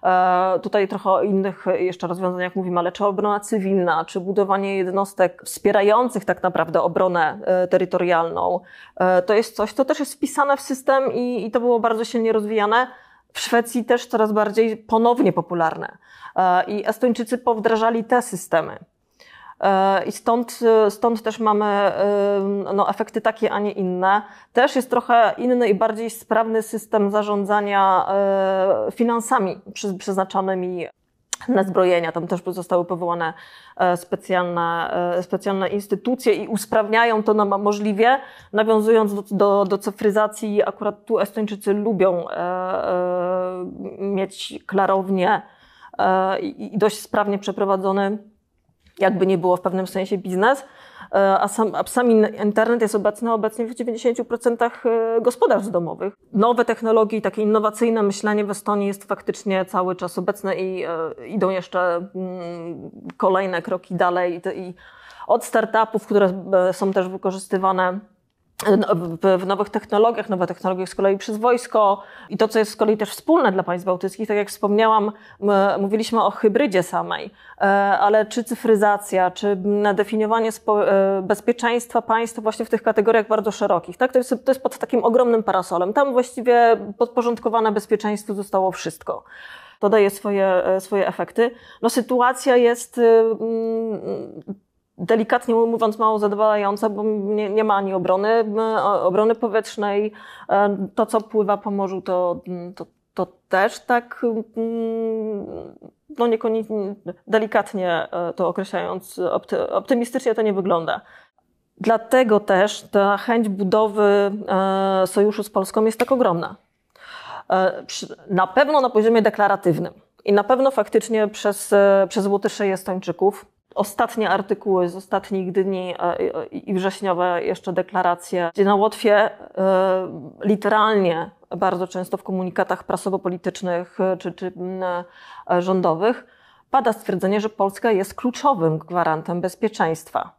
E, tutaj trochę o innych jeszcze rozwiązaniach mówimy, ale czy obrona cywilna, czy budowanie jednostek wspierających tak naprawdę obronę e, terytorialną, e, to jest coś, co też jest wpisane w system i, i to było bardzo silnie rozwijane w Szwecji też coraz bardziej ponownie popularne. I Estończycy powdrażali te systemy. E, I stąd, e, stąd też mamy e, no, efekty takie, a nie inne. Też jest trochę inny i bardziej sprawny system zarządzania finansami przeznaczanymi na zbrojenia. Tam też zostały powołane specjalne, specjalne instytucje i usprawniają to nam możliwie. Nawiązując do, do, do cyfryzacji, akurat tu Estończycy lubią mieć klarownie i dość sprawnie przeprowadzony jakby nie było w pewnym sensie biznes, e, a sam, a sam internet jest obecny obecnie w 90% e, gospodarstw domowych. Nowe technologie i takie innowacyjne myślenie w Estonii jest faktycznie cały czas obecne i e, idą jeszcze mm, kolejne kroki dalej. I, i od startupów, które są też wykorzystywane w nowych technologiach, nowe technologie z kolei przez wojsko i to, co jest z kolei też wspólne dla państw bałtyckich, tak jak wspomniałam, mówiliśmy o hybrydzie samej, e, ale czy cyfryzacja, czy nadefiniowanie e, bezpieczeństwa państw właśnie w tych kategoriach bardzo szerokich, tak? to, jest, to jest pod takim ogromnym parasolem. Tam właściwie podporządkowane bezpieczeństwu zostało wszystko to daje swoje, e, swoje efekty. No, sytuacja jest y, delikatnie mówiąc mało zadowalająca, bo nie, nie, ma ani obrony, e, obrony powietrznej. E, to, co pływa po morzu, to, mm, to, to też tak, mm, no niekoniecznie delikatnie e, to określając, optymistycznie to nie wygląda. Dlatego też ta chęć budowy sojuszu z Polską jest tak ogromna. Na pewno na poziomie deklaratywnym i na pewno faktycznie przez, przez Łotyszy i Estończyków, ostatnie artykuły z ostatnich dni e, e, i wrześniowe jeszcze deklaracje, gdzie na Łotwie e, literalnie bardzo często w komunikatach prasowo-politycznych czy, czy rządowych pada stwierdzenie, że Polska jest kluczowym gwarantem bezpieczeństwa.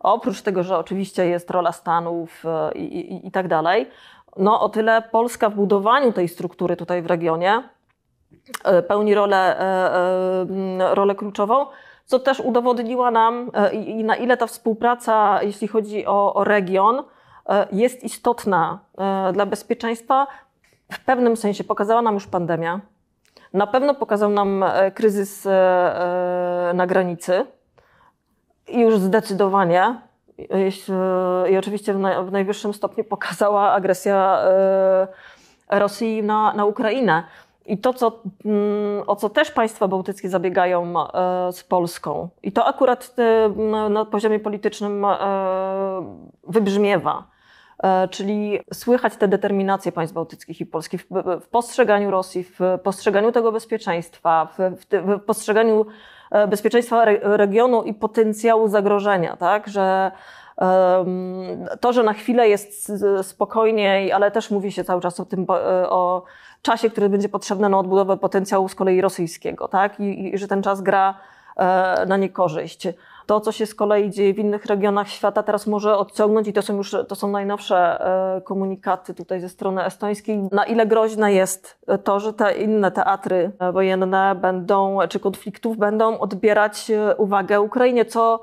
Oprócz tego, że oczywiście jest rola Stanów i, i, i tak dalej, no o tyle Polska w budowaniu tej struktury tutaj w regionie pełni rolę, rolę kluczową, co też udowodniła nam e, i na ile ta współpraca, jeśli chodzi o, o region, e, jest istotna e, dla bezpieczeństwa. W pewnym sensie pokazała nam już pandemia. Na pewno pokazał nam kryzys na granicy. I już zdecydowanie i oczywiście w najwyższym stopniu pokazała agresja Rosji na, na Ukrainę. I to, co, mm, o co też państwa bałtyckie zabiegają e, z Polską, i to akurat e, na poziomie politycznym e, wybrzmiewa, czyli słychać te determinacje państw bałtyckich i Polski w postrzeganiu Rosji, w postrzeganiu tego bezpieczeństwa, w postrzeganiu bezpieczeństwa regionu i potencjału zagrożenia, tak, że to, że na chwilę jest spokojniej, ale też mówi się cały czas o tym, o czasie, który będzie potrzebny na odbudowę potencjału z kolei rosyjskiego, tak? I, i że ten czas gra e, na niekorzyść. To, co się z kolei dzieje w innych regionach świata, teraz może odciągnąć, i to są już to są najnowsze e, komunikaty tutaj ze strony estońskiej, na ile groźne jest to, że te inne teatry e, wojenne będą, czy konfliktów będą odbierać e, uwagę Ukrainie, co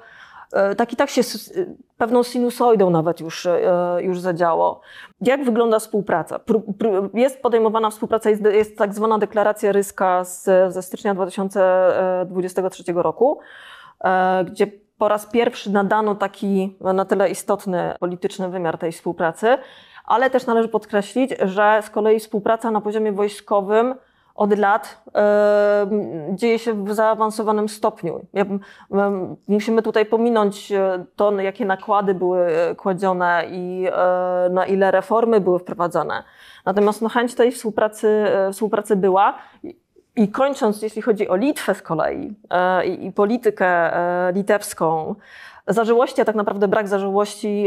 E, tak i tak się e, pewną sinusoidą nawet już, e, już zadziało. Jak wygląda współpraca? Jest podejmowana współpraca, jest, jest tak zwana deklaracja ryska z, ze stycznia 2023 roku, gdzie po raz pierwszy nadano taki na tyle istotny polityczny wymiar tej współpracy, ale też należy podkreślić, że z kolei współpraca na poziomie wojskowym od lat dzieje się w zaawansowanym stopniu. Ja, musimy tutaj pominąć e, to, jakie nakłady były e, kładzione i e, na ile reformy były wprowadzane. Natomiast no, chęć tej współpracy, współpracy była. I kończąc, jeśli chodzi o Litwę z kolei i politykę litewską, zażyłości, a tak naprawdę brak zażyłości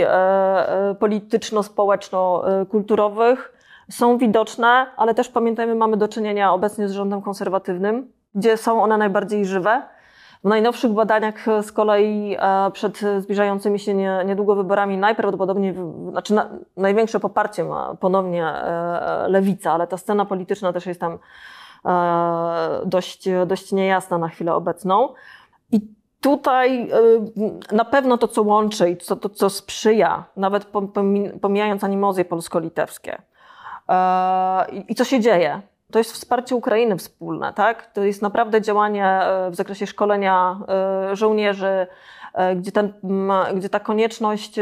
polityczno-społeczno-kulturowych, są widoczne, ale też pamiętajmy, mamy do czynienia obecnie z rządem konserwatywnym, gdzie są one najbardziej żywe. W najnowszych badaniach z kolei e, przed zbliżającymi się niedługo wyborami najprawdopodobniej, znaczy na, największe poparcie ma ponownie e, e, lewica, ale ta scena polityczna też jest tam dość, dość niejasna na chwilę obecną. I tutaj na pewno to, co łączy i to, to co sprzyja, nawet pomijając animozje polsko-litewskie, E, i co się dzieje. To jest wsparcie Ukrainy wspólne, tak? To jest naprawdę działanie e, w zakresie szkolenia e, żołnierzy, gdzie, ten, gdzie ta konieczność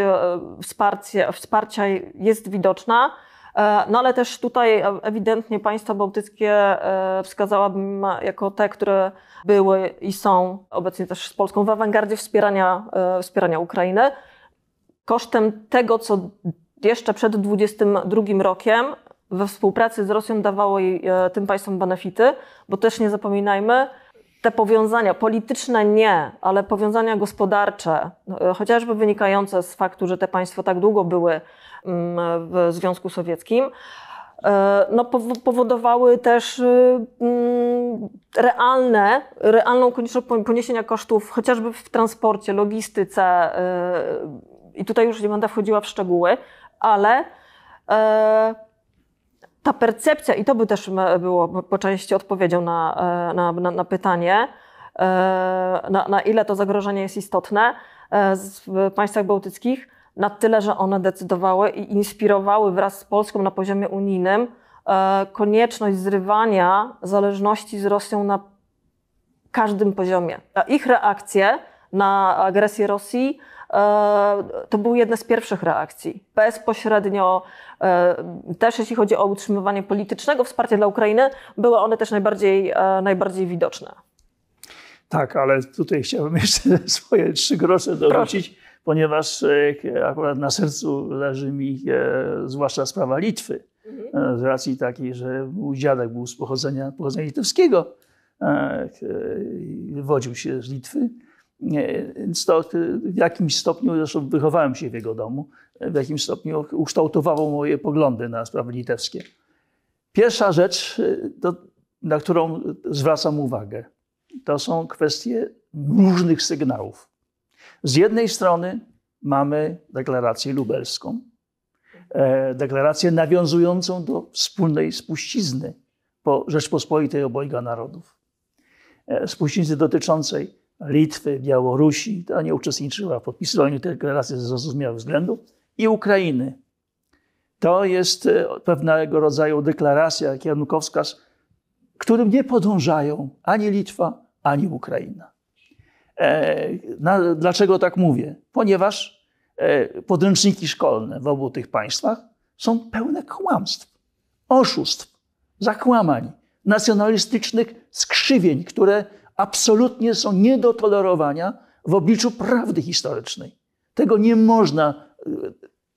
wsparcia, wsparcia jest widoczna. No ale też tutaj ewidentnie państwa bałtyckie wskazałabym jako te, które były i są obecnie też z Polską w awangardzie wspierania, wspierania Ukrainy. Kosztem tego, co jeszcze przed 22 rokiem we współpracy z Rosją dawało jej, e, tym państwom benefity, bo też nie zapominajmy, te powiązania polityczne nie, ale powiązania gospodarcze, no, e, chociażby wynikające z faktu, że te państwa tak długo były mm, w Związku Sowieckim, e, no, powodowały też y, mm, realne, realną konieczność poniesienia kosztów chociażby w transporcie, logistyce. Y, I tutaj już nie będę wchodziła w szczegóły, ale ta percepcja, i to by też e, było po części odpowiedzią na, e, na, na, na pytanie, e, na, na, ile to zagrożenie jest istotne w państwach bałtyckich, na tyle, że one decydowały i inspirowały wraz z Polską na poziomie unijnym konieczność zrywania zależności z Rosją na każdym poziomie. Ich reakcje na agresję Rosji to były jedne z pierwszych reakcji. Bezpośrednio e, też jeśli chodzi o utrzymywanie politycznego wsparcia dla Ukrainy, były one też najbardziej, e, najbardziej widoczne. Tak, ale tutaj chciałbym jeszcze swoje trzy grosze dorzucić, Proszę. ponieważ e, akurat na sercu leży mi zwłaszcza sprawa Litwy. Mhm. Z racji takiej, że mój dziadek był z pochodzenia, pochodzenia litewskiego, wodził się z Litwy więc to w jakimś stopniu, zresztą wychowałem się w jego domu, w jakimś stopniu ukształtowało moje poglądy na sprawy litewskie. Pierwsza rzecz, na którą zwracam uwagę, to są kwestie różnych sygnałów. Z jednej strony mamy deklarację lubelską, e, deklarację nawiązującą do wspólnej spuścizny po Rzeczpospolitej obojga narodów. E, spuścizny dotyczącej Litwy, Białorusi, ta nie uczestniczyła w podpisywaniu tej deklaracji ze zrozumiałych względów, i Ukrainy. To jest e, pewnego rodzaju deklaracja, kierunkowskaz, którym nie podążają ani Litwa, ani Ukraina. E, dlaczego tak mówię? Ponieważ e, podręczniki szkolne w obu tych państwach są pełne kłamstw, oszustw, zakłamań, nacjonalistycznych skrzywień, które absolutnie są nie do tolerowania w obliczu prawdy historycznej. Tego nie można y,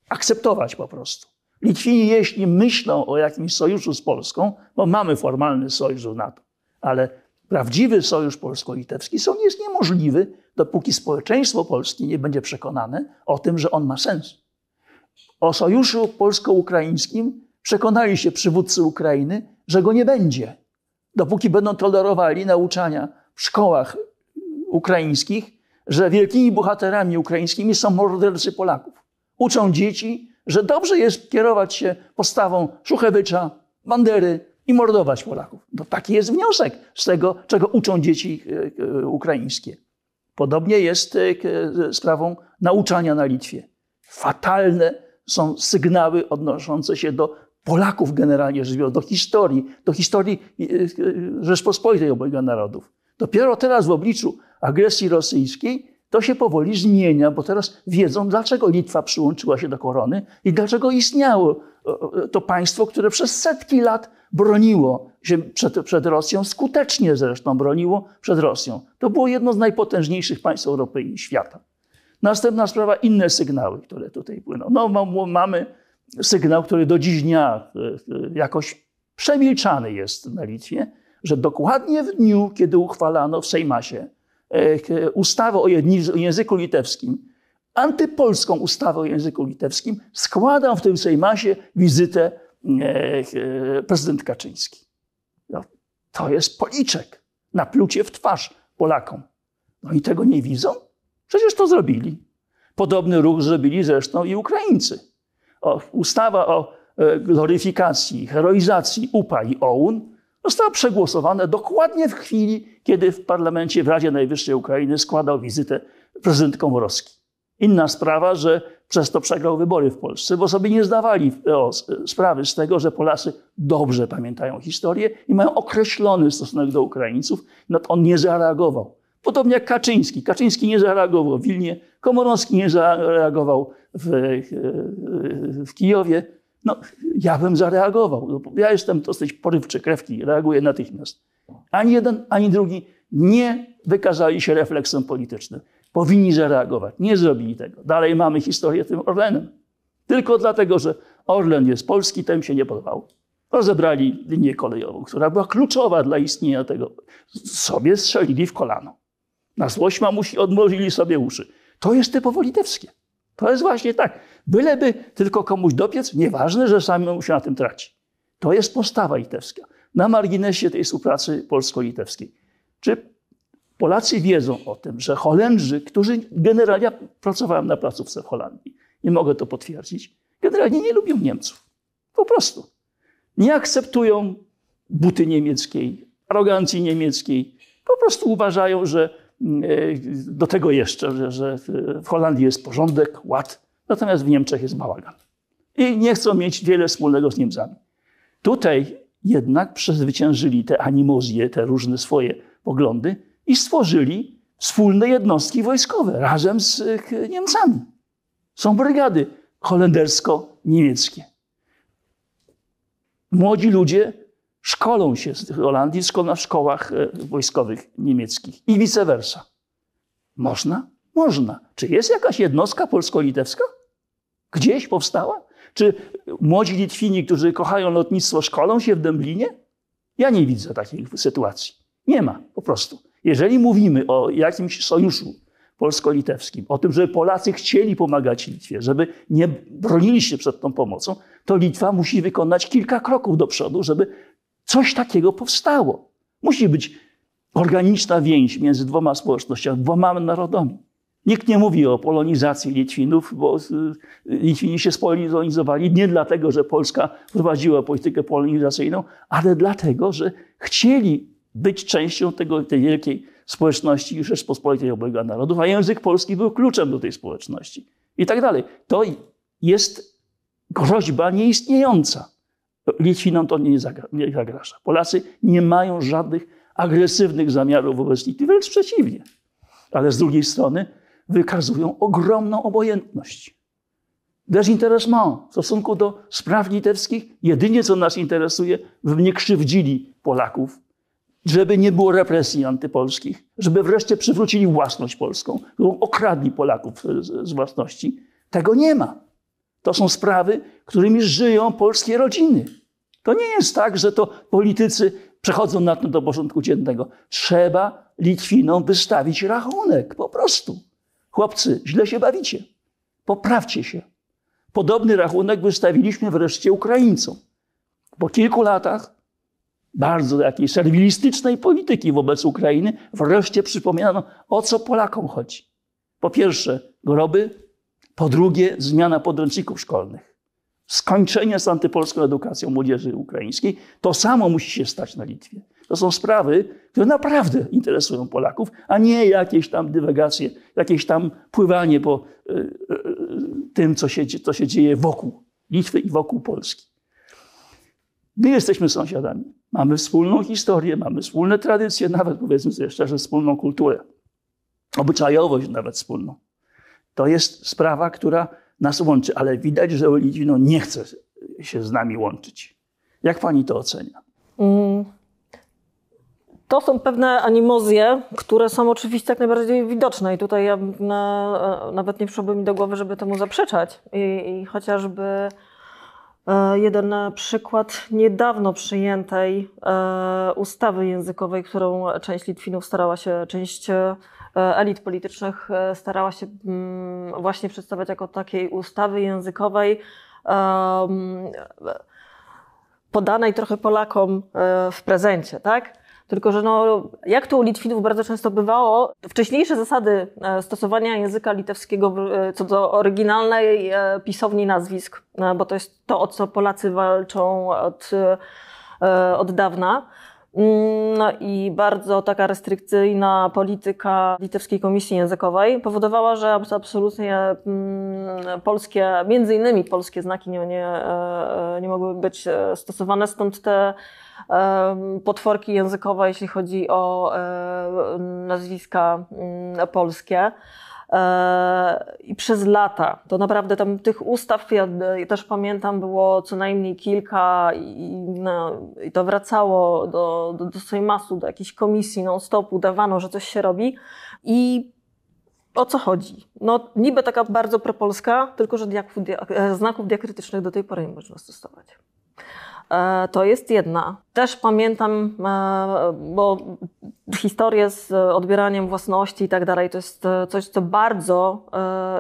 akceptować po prostu. Litwini, jeśli myślą o jakimś sojuszu z Polską, bo mamy formalny sojusz w NATO, ale prawdziwy sojusz polsko-litewski jest niemożliwy, dopóki społeczeństwo polskie nie będzie przekonane o tym, że on ma sens. O sojuszu polsko-ukraińskim przekonali się przywódcy Ukrainy, że go nie będzie, dopóki będą tolerowali nauczania w szkołach ukraińskich, że wielkimi bohaterami ukraińskimi są mordercy Polaków. Uczą dzieci, że dobrze jest kierować się postawą Szuchewicza, Bandery i mordować Polaków. No taki jest wniosek z tego, czego uczą dzieci e, e, ukraińskie. Podobnie jest e, sprawą nauczania na Litwie. Fatalne są sygnały odnoszące się do Polaków generalnie rzecz biorąc, do historii, do historii Rzeczpospolitej obojga narodów. Dopiero teraz w obliczu agresji rosyjskiej to się powoli zmienia, bo teraz wiedzą, dlaczego Litwa przyłączyła się do korony i dlaczego istniało e, e, to państwo, które przez setki lat broniło się przed, przed Rosją, skutecznie zresztą broniło przed Rosją. To było jedno z najpotężniejszych państw Europy i świata. Następna sprawa, inne sygnały, które tutaj płyną. No, mamy sygnał, który do dziś dnia e, jakoś przemilczany jest na Litwie że dokładnie w dniu, kiedy uchwalano w Sejmasie e, ustawę o języku litewskim, antypolską ustawę o języku litewskim, składał w tym Sejmasie wizytę e, prezydent Kaczyński. No, to jest policzek na plucie w twarz Polakom. No i tego nie widzą? Przecież to zrobili. Podobny ruch zrobili zresztą i Ukraińcy. O, ustawa o e, gloryfikacji, heroizacji UPA i OUN została przegłosowana dokładnie w chwili, kiedy w parlamencie, w Radzie Najwyższej Ukrainy składał wizytę prezydent Komorowski. Inna sprawa, że przez to przegrał wybory w Polsce, bo sobie nie zdawali e, e, sprawy z tego, że Polacy dobrze pamiętają historię i mają określony stosunek do Ukraińców. No to on nie zareagował. Podobnie jak Kaczyński. Kaczyński nie zareagował w Wilnie, Komorowski nie zareagował w, e, w Kijowie, no, ja bym zareagował. No, ja jestem dosyć porywczy krewki, reaguję natychmiast. Ani jeden, ani drugi nie wykazali się refleksem politycznym. Powinni zareagować. Nie zrobili tego. Dalej mamy historię tym Orlenem. Tylko dlatego, że Orlen jest polski, tym się nie podobał. Rozebrali linię kolejową, która była kluczowa dla istnienia tego. Sobie strzelili w kolano. Na złość mamusi odmrozili sobie uszy. To jest typowo litewskie. To jest właśnie tak. Byleby tylko komuś dopiec, nieważne, że samemu się na tym traci. To jest postawa litewska. Na marginesie tej współpracy polsko-litewskiej. Czy Polacy wiedzą o tym, że Holendrzy, którzy generalnie, ja pracowałem na placówce w Holandii, nie mogę to potwierdzić, generalnie nie lubią Niemców. Po prostu. Nie akceptują buty niemieckiej, arogancji niemieckiej. Po prostu uważają, że Y, do tego jeszcze, że, że w Holandii jest porządek, ład, natomiast w Niemczech jest bałagan. I nie chcą mieć wiele wspólnego z Niemcami. Tutaj jednak przezwyciężyli te animozje, te różne swoje poglądy i stworzyli wspólne jednostki wojskowe razem z y, Niemcami. Są brygady holendersko-niemieckie. Młodzi ludzie szkolą się z Holandii, Holandii na szkołach e, wojskowych niemieckich i vice versa. Można? Można. Czy jest jakaś jednostka polsko-litewska? Gdzieś powstała? Czy młodzi Litwini, którzy kochają lotnictwo, szkolą się w Dęblinie? Ja nie widzę takiej sytuacji. Nie ma, po prostu. Jeżeli mówimy o jakimś sojuszu polsko-litewskim, o tym, żeby Polacy chcieli pomagać Litwie, żeby nie bronili się przed tą pomocą, to Litwa musi wykonać kilka kroków do przodu, żeby Coś takiego powstało. Musi być organiczna więź między dwoma społecznościami, dwoma narodami. Nikt nie mówi o polonizacji Litwinów, bo y, Litwini się spolonizowali nie dlatego, że Polska prowadziła politykę polonizacyjną, ale dlatego, że chcieli być częścią tego, tej wielkiej społeczności Rzeczpospolitej Obojga Narodów, a język polski był kluczem do tej społeczności. I tak dalej. To jest groźba nieistniejąca. Litwinom to nie, zagra nie zagraża. Polacy nie mają żadnych agresywnych zamiarów wobec Litwy, wręcz przeciwnie. Ale z drugiej strony wykazują ogromną obojętność. Dezinteresment w stosunku do spraw litewskich, jedynie co nas interesuje, by nie krzywdzili Polaków, żeby nie było represji antypolskich, żeby wreszcie przywrócili własność polską, którą okradli Polaków z własności. Tego nie ma. To są sprawy, którymi żyją polskie rodziny. To nie jest tak, że to politycy przechodzą na to do porządku dziennego. Trzeba Litwinom wystawić rachunek, po prostu. Chłopcy, źle się bawicie. Poprawcie się. Podobny rachunek wystawiliśmy wreszcie Ukraińcom. Po kilku latach bardzo takiej serwilistycznej polityki wobec Ukrainy wreszcie przypominano, o co Polakom chodzi. Po pierwsze, groby po drugie, zmiana podręczników szkolnych. Skończenie z antypolską edukacją młodzieży ukraińskiej. To samo musi się stać na Litwie. To są sprawy, które naprawdę interesują Polaków, a nie jakieś tam dywagacje, jakieś tam pływanie po y, y, tym, co się, co się dzieje wokół Litwy i wokół Polski. My jesteśmy sąsiadami. Mamy wspólną historię, mamy wspólne tradycje, nawet powiedzmy sobie szczerze, wspólną kulturę, obyczajowość nawet wspólną. To jest sprawa, która nas łączy, ale widać, że Litwino nie chce się z nami łączyć. Jak pani to ocenia? Mm. To są pewne animozje, które są oczywiście jak najbardziej widoczne i tutaj ja na, nawet nie przyszłoby mi do głowy, żeby temu zaprzeczać. I, i chociażby e, jeden przykład niedawno przyjętej e, ustawy językowej, którą część Litwinów starała się, część e, E, elit politycznych e, starała się mm, właśnie przedstawiać jako takiej ustawy językowej e, mm, podanej trochę Polakom w prezencie, tak? Tylko, że no, jak to u Litwinów bardzo często bywało, wcześniejsze zasady stosowania języka litewskiego co do oryginalnej pisowni nazwisk, bo to jest to, o co Polacy walczą od, od dawna, Mm, no i bardzo taka restrykcyjna polityka Litewskiej Komisji Językowej powodowała, że absolutnie mm, polskie, między innymi polskie znaki nie, nie, e, e, nie mogły być e, stosowane, stąd te potworki językowe, jeśli chodzi o nazwiska mm, polskie. E, i przez lata. To naprawdę tam tych ustaw, ja e, też pamiętam, było co najmniej kilka i, no, i to wracało do, do, do Sejmasu, do jakiejś komisji non-stop, udawano, że coś się robi i o co chodzi? No niby taka bardzo propolska, tylko że e, znaków diakrytycznych do tej pory nie można stosować. E, to jest jedna. Też pamiętam, e, bo historię z odbieraniem własności i tak dalej, to jest e, coś, co bardzo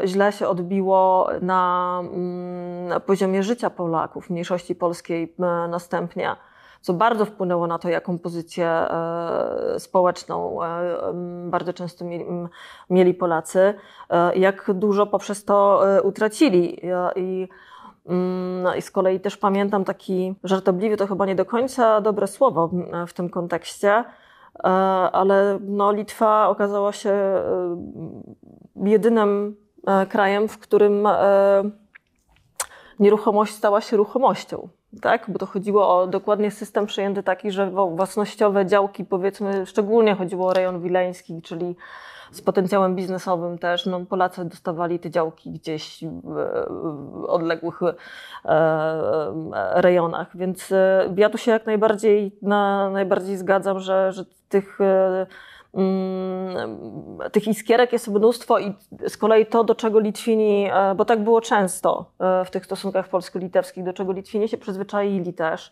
źle się odbiło na mm, poziomie życia Polaków, mniejszości polskiej następnie, co bardzo wpłynęło na to, jaką pozycję społeczną bardzo często mieli Polacy, jak dużo poprzez to utracili. I Mm, no i z kolei też pamiętam taki żartobliwy, to chyba nie do końca dobre słowo mm, w tym kontekście, e, ale no Litwa okazała się e, jedynym e, krajem, w którym nieruchomość stała się ruchomością. Tak? Bo to chodziło o dokładnie system przyjęty taki, że własnościowe działki, powiedzmy, szczególnie chodziło o rejon wileński, czyli z potencjałem biznesowym też. No, Polacy dostawali te działki gdzieś w odległych e, e, rejonach, więc e, ja tu się jak najbardziej, na, najbardziej zgadzam, że, że tych mm, tych iskierek jest mnóstwo i z kolei to, do czego Litwini, bo tak było często w tych stosunkach polsko-litewskich, do czego Litwini się przyzwyczaili też,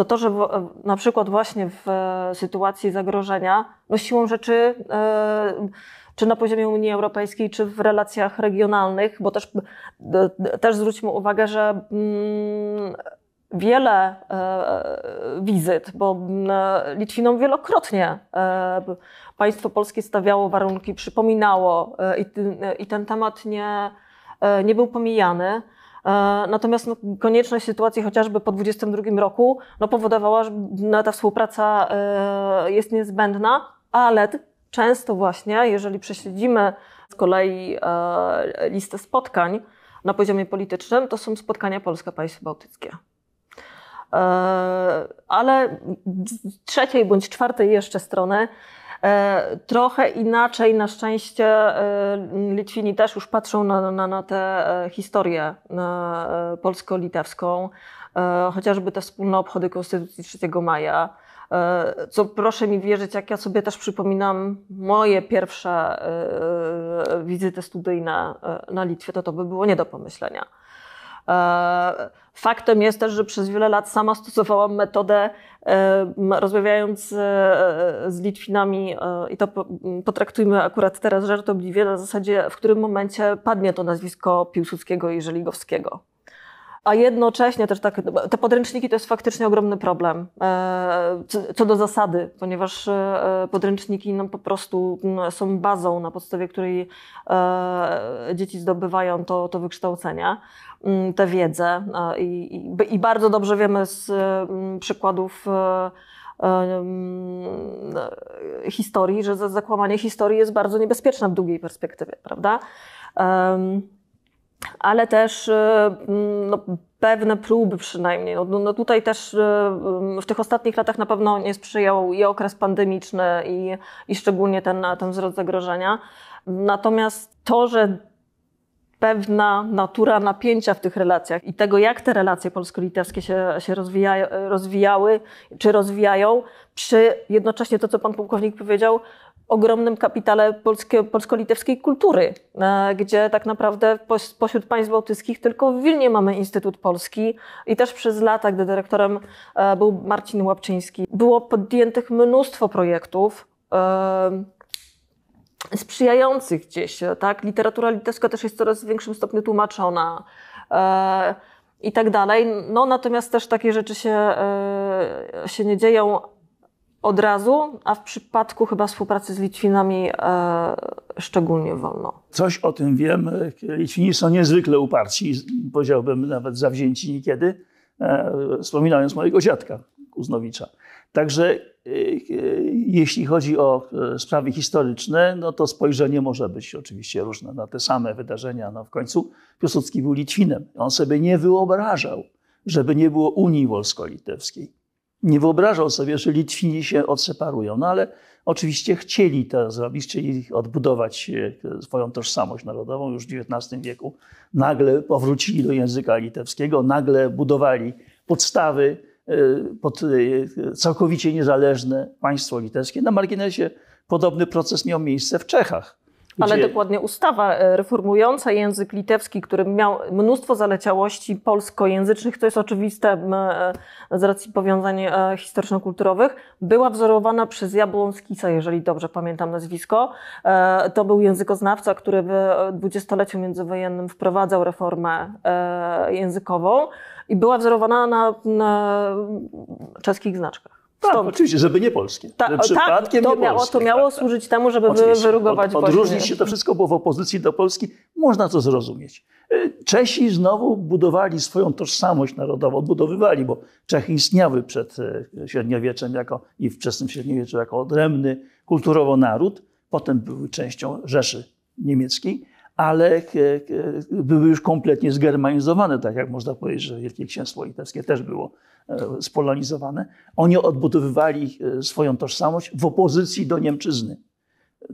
to to, że w, na przykład właśnie w e, sytuacji zagrożenia, no siłą rzeczy, e, czy na poziomie Unii Europejskiej, czy w relacjach regionalnych, bo też, e, też zwróćmy uwagę, że mm, wiele e, wizyt, bo mm, e, Litwinom wielokrotnie e, państwo polskie stawiało warunki, przypominało i, i ten temat nie, nie był pomijany. E, natomiast no, konieczność sytuacji chociażby po 2022 roku no, powodowała, że ta współpraca e, jest niezbędna, ale często właśnie, jeżeli prześledzimy z kolei e, listę spotkań na poziomie politycznym, to są spotkania Polska-Państwa Bałtyckie. Ale z trzeciej bądź czwartej jeszcze strony E, trochę inaczej na szczęście e, Litwini też już patrzą na, na, na tę e, historię polsko-litewską, chociażby te wspólne obchody Konstytucji 3 maja. Co proszę mi wierzyć, jak ja sobie też przypominam moje pierwsze wizyty studyjne na Litwie, to to by było nie do pomyślenia. E, faktem jest też, że przez wiele lat sama stosowałam metodę, e, rozmawiając e, z Litwinami, i to potraktujmy akurat teraz żartobliwie, na zasadzie, w którym momencie padnie to nazwisko Piłsudskiego i Żeligowskiego a jednocześnie też tak, te podręczniki to jest faktycznie ogromny problem, e, co do zasady, ponieważ e, podręczniki nam no, po prostu są bazą, na podstawie której e, dzieci zdobywają to, to wykształcenie, tę wiedzę i, i, i bardzo dobrze wiemy z przykładów historii, że zakłamanie historii jest bardzo niebezpieczne w długiej perspektywie, prawda? ale też y, mm, no, pewne próby przynajmniej. No, no, no tutaj też y, w tych ostatnich latach na pewno nie sprzyjał i okres pandemiczny, i, i szczególnie ten, ten wzrost zagrożenia. Natomiast to, że pewna natura napięcia w tych relacjach i tego, jak te relacje polsko-litewskie się, się rozwijały czy rozwijają, przy jednocześnie to, co pan pułkownik powiedział, ogromnym kapitale polsko-litewskiej kultury, e, gdzie tak naprawdę pośród państw bałtyckich tylko w Wilnie mamy Instytut Polski i też przez lata, gdy dyrektorem e, był Marcin Łapczyński, było podjętych mnóstwo projektów e, sprzyjających gdzieś, tak? Literatura litewska też jest coraz w większym stopniu tłumaczona i tak dalej. No natomiast też takie rzeczy się, się nie dzieją, od razu, a w przypadku chyba współpracy z Litwinami e, szczególnie wolno. Coś o tym wiem. Litwini są niezwykle uparci, powiedziałbym nawet zawzięci niekiedy, e, wspominając mojego dziadka Kuznowicza. Także e, e jeśli chodzi o e, sprawy historyczne, no to spojrzenie może być oczywiście różne na no te same wydarzenia. No w końcu Piłsudski był Litwinem. On sobie nie wyobrażał, żeby nie było Unii Wolsko-Litewskiej nie wyobrażał sobie, że Litwini się odseparują. No ale oczywiście chcieli to zrobić, czyli odbudować e, swoją tożsamość narodową. Już w XIX wieku nagle powrócili do języka litewskiego, nagle budowali podstawy e, pod e, całkowicie niezależne państwo litewskie. Na marginesie podobny proces miał miejsce w Czechach ale dokładnie ustawa e, reformująca język litewski, który miał mnóstwo zaleciałości polskojęzycznych, to jest oczywiste e, z racji powiązań e, historyczno-kulturowych, była wzorowana przez Jabłonskisa, jeżeli dobrze pamiętam nazwisko. To był językoznawca, który w dwudziestoleciu międzywojennym wprowadzał reformę językową i była wzorowana na, na czeskich znaczkach. Tak, oczywiście, żeby nie polskie. Ta, tak, przypadkiem tak, to, nie miało, polskie, to miało tak, tak. służyć temu, żeby oczywiście. wyrugować Od, Odróżnić Bośnię. się to wszystko, bo w opozycji do Polski można to zrozumieć. Y, Czesi znowu budowali swoją tożsamość narodową, odbudowywali, bo Czechy istniały przed y, średniowieczem jako, i wczesnym średniowieczu jako odrębny kulturowo naród. Potem były częścią Rzeszy Niemieckiej, ale y, były już kompletnie zgermanizowane, tak jak można powiedzieć, że Wielkie Księstwo Litewskie też było E, spolonizowane, oni odbudowywali e, swoją tożsamość w opozycji do Niemczyzny.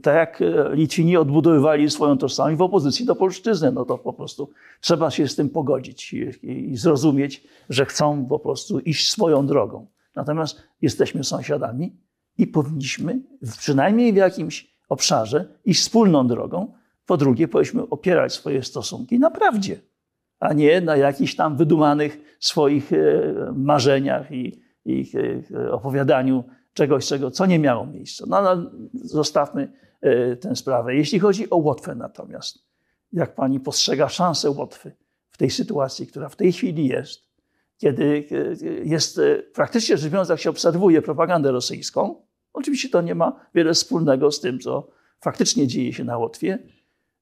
Tak jak e, Litwini odbudowywali swoją tożsamość w opozycji do polszczyzny, no to po prostu trzeba się z tym pogodzić i, zrozumieć, że chcą po prostu iść swoją drogą. Natomiast jesteśmy sąsiadami i powinniśmy, przynajmniej w jakimś obszarze, iść wspólną drogą. Po drugie, powinniśmy opierać swoje stosunki na prawdzie a nie na jakichś tam wydumanych swoich e, marzeniach i ich e, opowiadaniu czegoś, czego, co nie miało miejsca. No, no zostawmy e, tę sprawę. Jeśli chodzi o Łotwę natomiast, jak pani postrzega szansę Łotwy w tej sytuacji, która w tej chwili jest, kiedy jest praktycznie rzecz biorąc, jak się obserwuje propagandę rosyjską, oczywiście to nie ma wiele wspólnego z tym, co faktycznie dzieje się na Łotwie,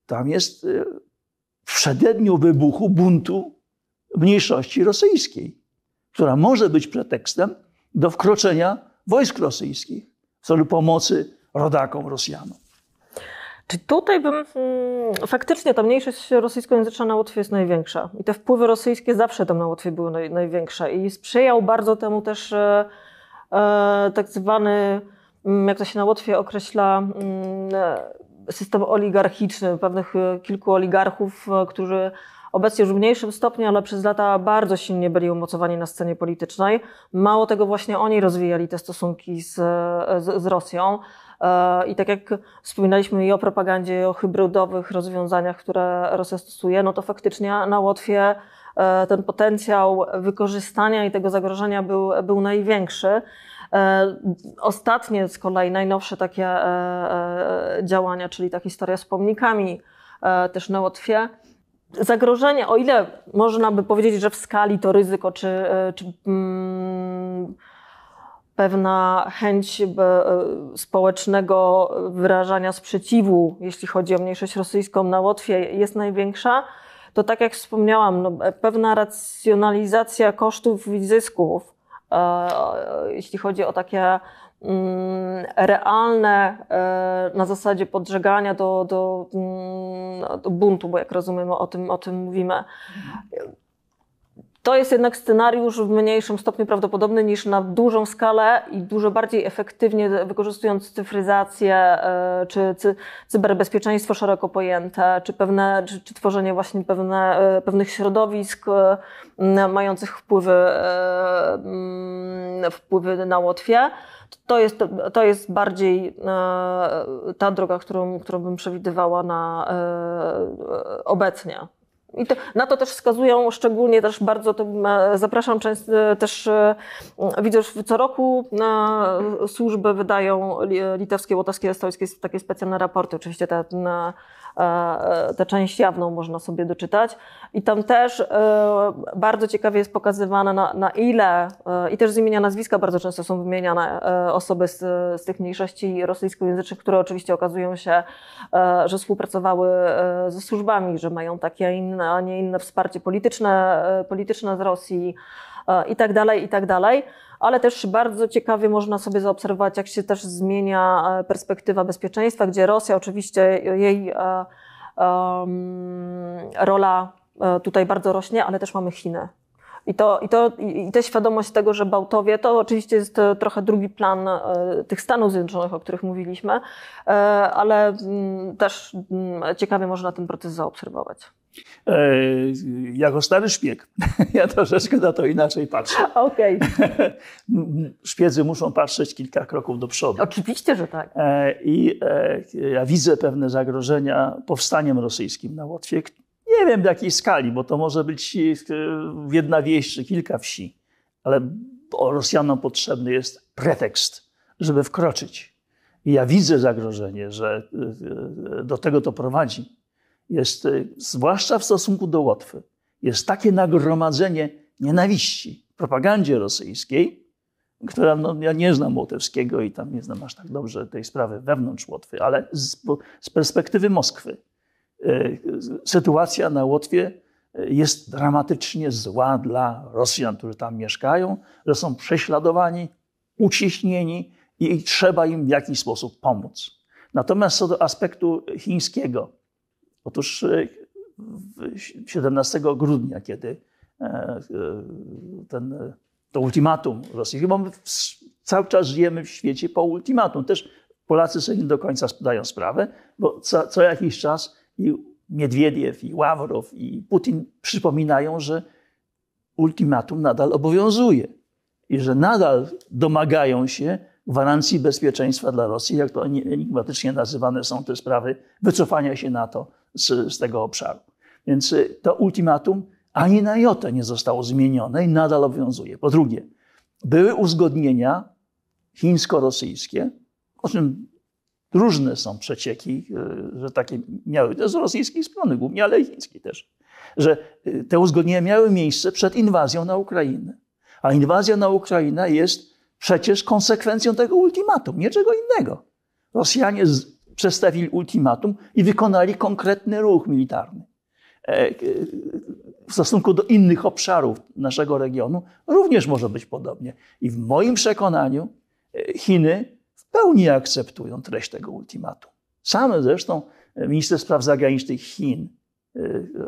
tam jest w przededniu wybuchu buntu mniejszości rosyjskiej, która może być pretekstem do wkroczenia wojsk rosyjskich w celu pomocy rodakom Rosjanom. Czy tutaj bym mm, faktycznie ta mniejszość rosyjskojęzyczna na Łotwie jest największa i te wpływy rosyjskie zawsze tam na Łotwie były naj, największe i sprzyjał bardzo temu też e, e tak zwany, mm, jak to się na Łotwie określa, e, system oligarchiczny, pewnych e, kilku oligarchów, e, którzy obecnie już w mniejszym stopniu, ale przez lata bardzo silnie byli umocowani na scenie politycznej. Mało tego, właśnie oni rozwijali te stosunki z, e, z, z Rosją. I tak jak wspominaliśmy i o propagandzie, i o hybrydowych rozwiązaniach, które Rosja stosuje, no to faktycznie na Łotwie ten potencjał wykorzystania i tego zagrożenia był, był największy. E, ostatnie z kolei najnowsze takie e, e, działania, czyli ta historia z pomnikami, też na Łotwie. Zagrożenie, o ile można by powiedzieć, że w skali to ryzyko, czy, czy mm, pewna chęć społecznego wyrażania sprzeciwu, jeśli chodzi o mniejszość rosyjską na Łotwie, jest największa, to tak jak wspomniałam, no, pewna racjonalizacja kosztów i zysków E, jeśli chodzi o takie mm, realne e, na zasadzie podżegania do, do, mm, do buntu, bo jak rozumiemy o tym, o tym mówimy. To jest jednak scenariusz w mniejszym stopniu prawdopodobny niż na dużą skalę i dużo bardziej efektywnie wykorzystując cyfryzację e, czy cyberbezpieczeństwo szeroko pojęte, czy, pewne, czy, czy tworzenie właśnie pewne, e, pewnych środowisk e, mających wpływy, wpływy na Łotwie. To jest, to jest bardziej ta droga, którą, którą bym przewidywała na obecnie. I to, na to też wskazują szczególnie też bardzo, to e, zapraszam często, e, też e, widzę, że co roku na służby wydają litewskie, łotowskie, estońskie takie specjalne raporty, oczywiście te na E, tę część jawną można sobie doczytać. I tam też e, bardzo ciekawie jest pokazywane, na, na ile, e, i też z imienia nazwiska bardzo często są wymieniane osoby z, z tych mniejszości rosyjskojęzycznych, które oczywiście okazują się, że współpracowały ze służbami, że mają takie, a, inne, a nie inne wsparcie polityczne, polityczne z Rosji i tak dalej, i tak dalej ale też bardzo ciekawie można sobie zaobserwować, jak się też zmienia e, perspektywa bezpieczeństwa, gdzie Rosja oczywiście e, jej um, rola tutaj bardzo rośnie, ale też mamy Chiny. I to, i to, i ta świadomość tego, że Bałtowie, to oczywiście jest trochę drugi plan tych Stanów Zjednoczonych, o których mówiliśmy, ale mm, też mm, ciekawie można ten proces zaobserwować. E, jako stary szpieg. Ja troszeczkę na to inaczej patrzę. Okej. Okay. Szpiedzy muszą patrzeć kilka kroków do przodu. Oczywiście, że tak. E, I e, ja widzę pewne zagrożenia powstaniem rosyjskim na Łotwie. Nie wiem w jakiej skali, bo to może być jedna wieś czy kilka wsi, ale Rosjanom potrzebny jest pretekst, żeby wkroczyć. I ja widzę zagrożenie, że do tego to prowadzi jest, y, zwłaszcza w stosunku do Łotwy, jest takie nagromadzenie nienawiści w propagandzie rosyjskiej, która, no, ja nie znam łotewskiego i tam nie znam aż tak dobrze tej sprawy wewnątrz Łotwy, ale z, z perspektywy Moskwy y, sytuacja na Łotwie y, jest dramatycznie zła dla Rosjan, którzy tam mieszkają, że są prześladowani, uciśnieni i trzeba im w jakiś sposób pomóc. Natomiast co do aspektu chińskiego, Otóż 17 e, grudnia, kiedy e, e, ten, to ultimatum rosyjskie, bo my cały czas żyjemy w świecie po ultimatum. Też Polacy sobie nie do końca zdają sprawę, bo co, co jakiś czas i Miedwiediew, i Ławrow, i Putin przypominają, że ultimatum nadal obowiązuje i że nadal domagają się gwarancji bezpieczeństwa dla Rosji, jak to enigmatycznie nazywane są te sprawy wycofania się NATO z, z tego obszaru. Więc y, to ultimatum ani na jotę nie zostało zmienione i nadal obowiązuje. Po drugie, były uzgodnienia chińsko-rosyjskie, o czym różne są przecieki, y, że takie miały, to z rosyjskiej strony głównie, ale i chińskiej też, że y, te uzgodnienia miały miejsce przed inwazją na Ukrainę. A inwazja na Ukrainę jest przecież konsekwencją tego ultimatum, niczego innego. Rosjanie z, przestawili ultimatum i wykonali konkretny ruch militarny. E, e, w stosunku do innych obszarów naszego regionu również może być podobnie. I w moim przekonaniu e, Chiny w pełni akceptują treść tego ultimatum. Same zresztą minister spraw zagranicznych Chin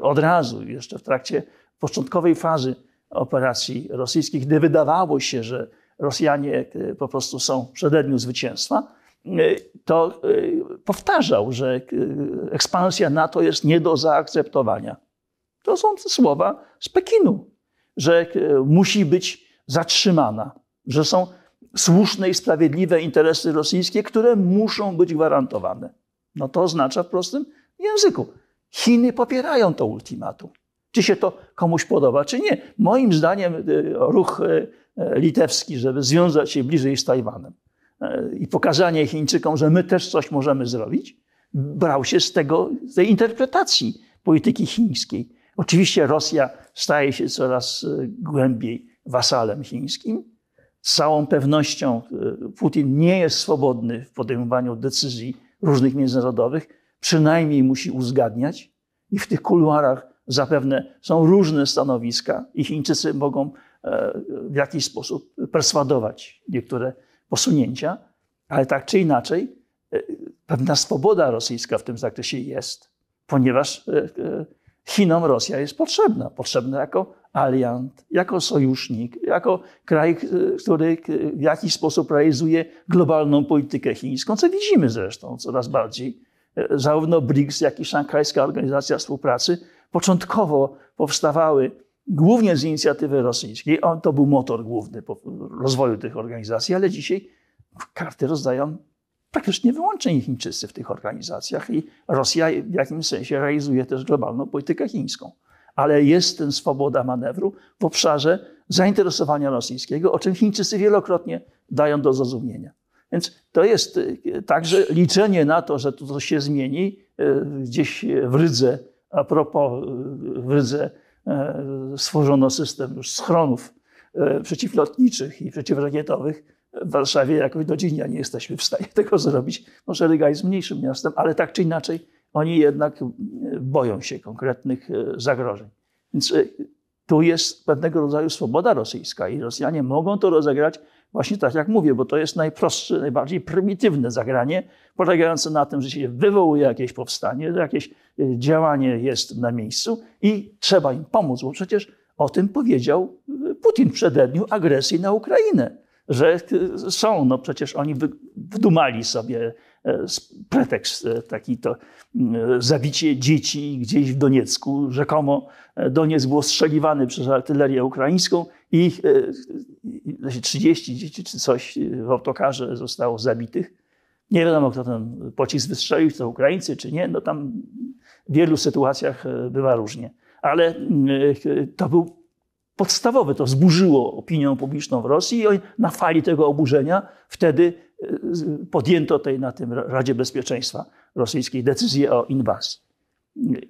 od razu, jeszcze w trakcie początkowej fazy operacji rosyjskich, gdy wydawało się, że Rosjanie e, po prostu są w przededniu zwycięstwa, e, to e, powtarzał, że ekspansja NATO jest nie do zaakceptowania. To są te słowa z Pekinu, że musi być zatrzymana, że są słuszne i sprawiedliwe interesy rosyjskie, które muszą być gwarantowane. No to oznacza w prostym języku. Chiny popierają to ultimatum. Czy się to komuś podoba, czy nie. Moim zdaniem ruch E, litewski, żeby związać się bliżej z Tajwanem e, i pokazanie Chińczykom, że my też coś możemy zrobić, brał się z, tego, z tej interpretacji polityki chińskiej. Oczywiście Rosja staje się coraz e, głębiej wasalem chińskim. Z całą pewnością Putin nie jest swobodny w podejmowaniu decyzji różnych międzynarodowych, przynajmniej musi uzgadniać i w tych kuluarach zapewne są różne stanowiska i Chińczycy mogą E, w jakiś sposób perswadować niektóre posunięcia, ale tak czy inaczej e, pewna swoboda rosyjska w tym zakresie jest, ponieważ e, Chinom Rosja jest potrzebna. Potrzebna jako aliant, jako sojusznik, jako kraj, który w jakiś sposób realizuje globalną politykę chińską, co widzimy zresztą coraz bardziej. Zarówno BRICS, jak i Szanghajska Organizacja Współpracy początkowo powstawały głównie z inicjatywy rosyjskiej. On to był motor główny rozwoju tych organizacji, ale dzisiaj karty rozdają praktycznie wyłącznie Chińczycy w tych organizacjach i Rosja w jakimś sensie realizuje też globalną politykę chińską. Ale jest ten swoboda manewru w obszarze zainteresowania rosyjskiego, o czym Chińczycy wielokrotnie dają do zrozumienia. Więc to jest e, także liczenie na to, że to coś się zmieni e, gdzieś w rydze, a propos e, w rydze E, stworzono system już schronów e, przeciwlotniczych i przeciwrakietowych w Warszawie jakoś do dzienia nie jesteśmy w stanie tego zrobić. Może Ryga jest mniejszym miastem, ale tak czy inaczej oni jednak e, boją się konkretnych zagrożeń. Więc tu jest pewnego rodzaju swoboda rosyjska i Rosjanie mogą to rozegrać Właśnie tak jak mówię, bo to jest najprostsze, najbardziej prymitywne zagranie, polegające na tym, że się wywołuje jakieś powstanie, jakieś y, działanie jest na miejscu i trzeba im pomóc, bo przecież o tym powiedział y, Putin w przededniu agresji na Ukrainę, że y, są, no przecież oni wydumali sobie E, pretekst e, taki to zabicie dzieci gdzieś w Doniecku. Rzekomo e, Donieck był ostrzeliwany przez artylerię ukraińską i 30 dzieci czy coś w autokarze zostało zabitych. Nie wiadomo, kto ten pocisk wystrzelił, czy to Ukraińcy, czy nie. No tam w wielu sytuacjach bywa różnie. Ale to był podstawowy, to wzburzyło opinię publiczną w Rosji i na fali tego oburzenia wtedy podjęto tej na tym Radzie Bezpieczeństwa Rosyjskiej decyzję o inwazji.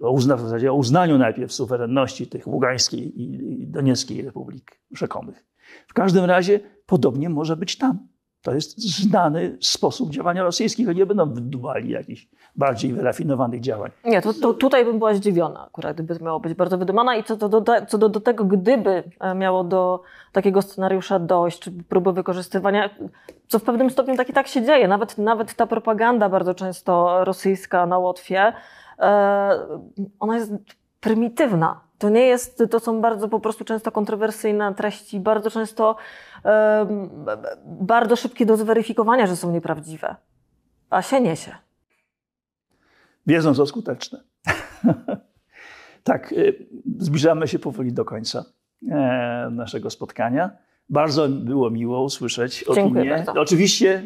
O, uzna, w zasadzie o uznaniu najpierw suwerenności tych Ługańskiej i Donieckiej Republik rzekomych. W każdym razie podobnie może być tam. To jest znany sposób działania rosyjskich. Oni nie będą wydumali jakichś bardziej wyrafinowanych działań. Nie, to, to tutaj bym była zdziwiona akurat, gdyby miało być bardzo wydumana. I co do, co do, do tego, gdyby e, miało do takiego scenariusza dojść, czy próby wykorzystywania, co w pewnym stopniu tak i tak się dzieje. Nawet, nawet ta propaganda bardzo często rosyjska na Łotwie, e, ona jest prymitywna. To nie jest, to są bardzo po prostu często kontrowersyjne treści, bardzo często bardzo szybkie do zweryfikowania, że są nieprawdziwe, a się niesie. Wiedzą, są skuteczne. tak, y, zbliżamy się powoli do końca e, naszego spotkania. Bardzo było miło usłyszeć opinię. Oczywiście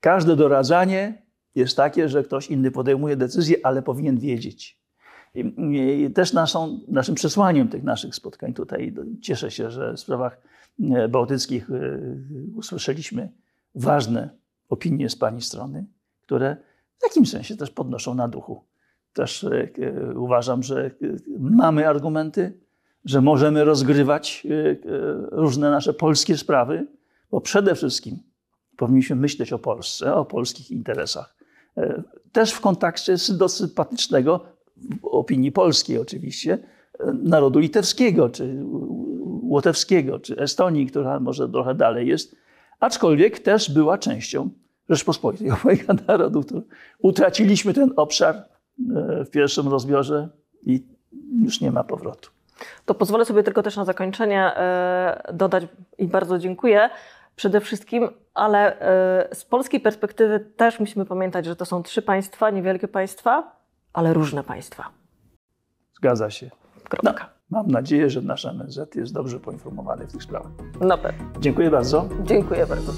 każde doradzanie jest takie, że ktoś inny podejmuje decyzję, ale powinien wiedzieć. I, też naszą, naszym przesłaniem tych naszych spotkań tutaj cieszę się, że w sprawach E, bałtyckich e, usłyszeliśmy ważne opinie z pani strony, które w jakimś sensie też podnoszą na duchu. Też e, uważam, że mamy argumenty, że możemy rozgrywać różne nasze polskie sprawy, bo przede wszystkim powinniśmy myśleć o Polsce, o polskich interesach. Też w kontakcie do sympatycznego, w opinii polskiej oczywiście, narodu litewskiego czy łotewskiego czy Estonii, która może trochę dalej jest, aczkolwiek też była częścią Rzeczpospolitej Obojga Narodów. Utraciliśmy ten obszar e, w pierwszym rozbiorze i już nie ma powrotu. To pozwolę sobie tylko też na zakończenie e, dodać i bardzo dziękuję przede wszystkim, ale e, z polskiej perspektywy też musimy pamiętać, że to są trzy państwa, niewielkie państwa, ale różne państwa. Zgadza się. Kropka. No. Mam nadzieję, że nasz MNZ jest dobrze poinformowany w tych sprawach. Na pewno. Dziękuję bardzo. Dziękuję bardzo.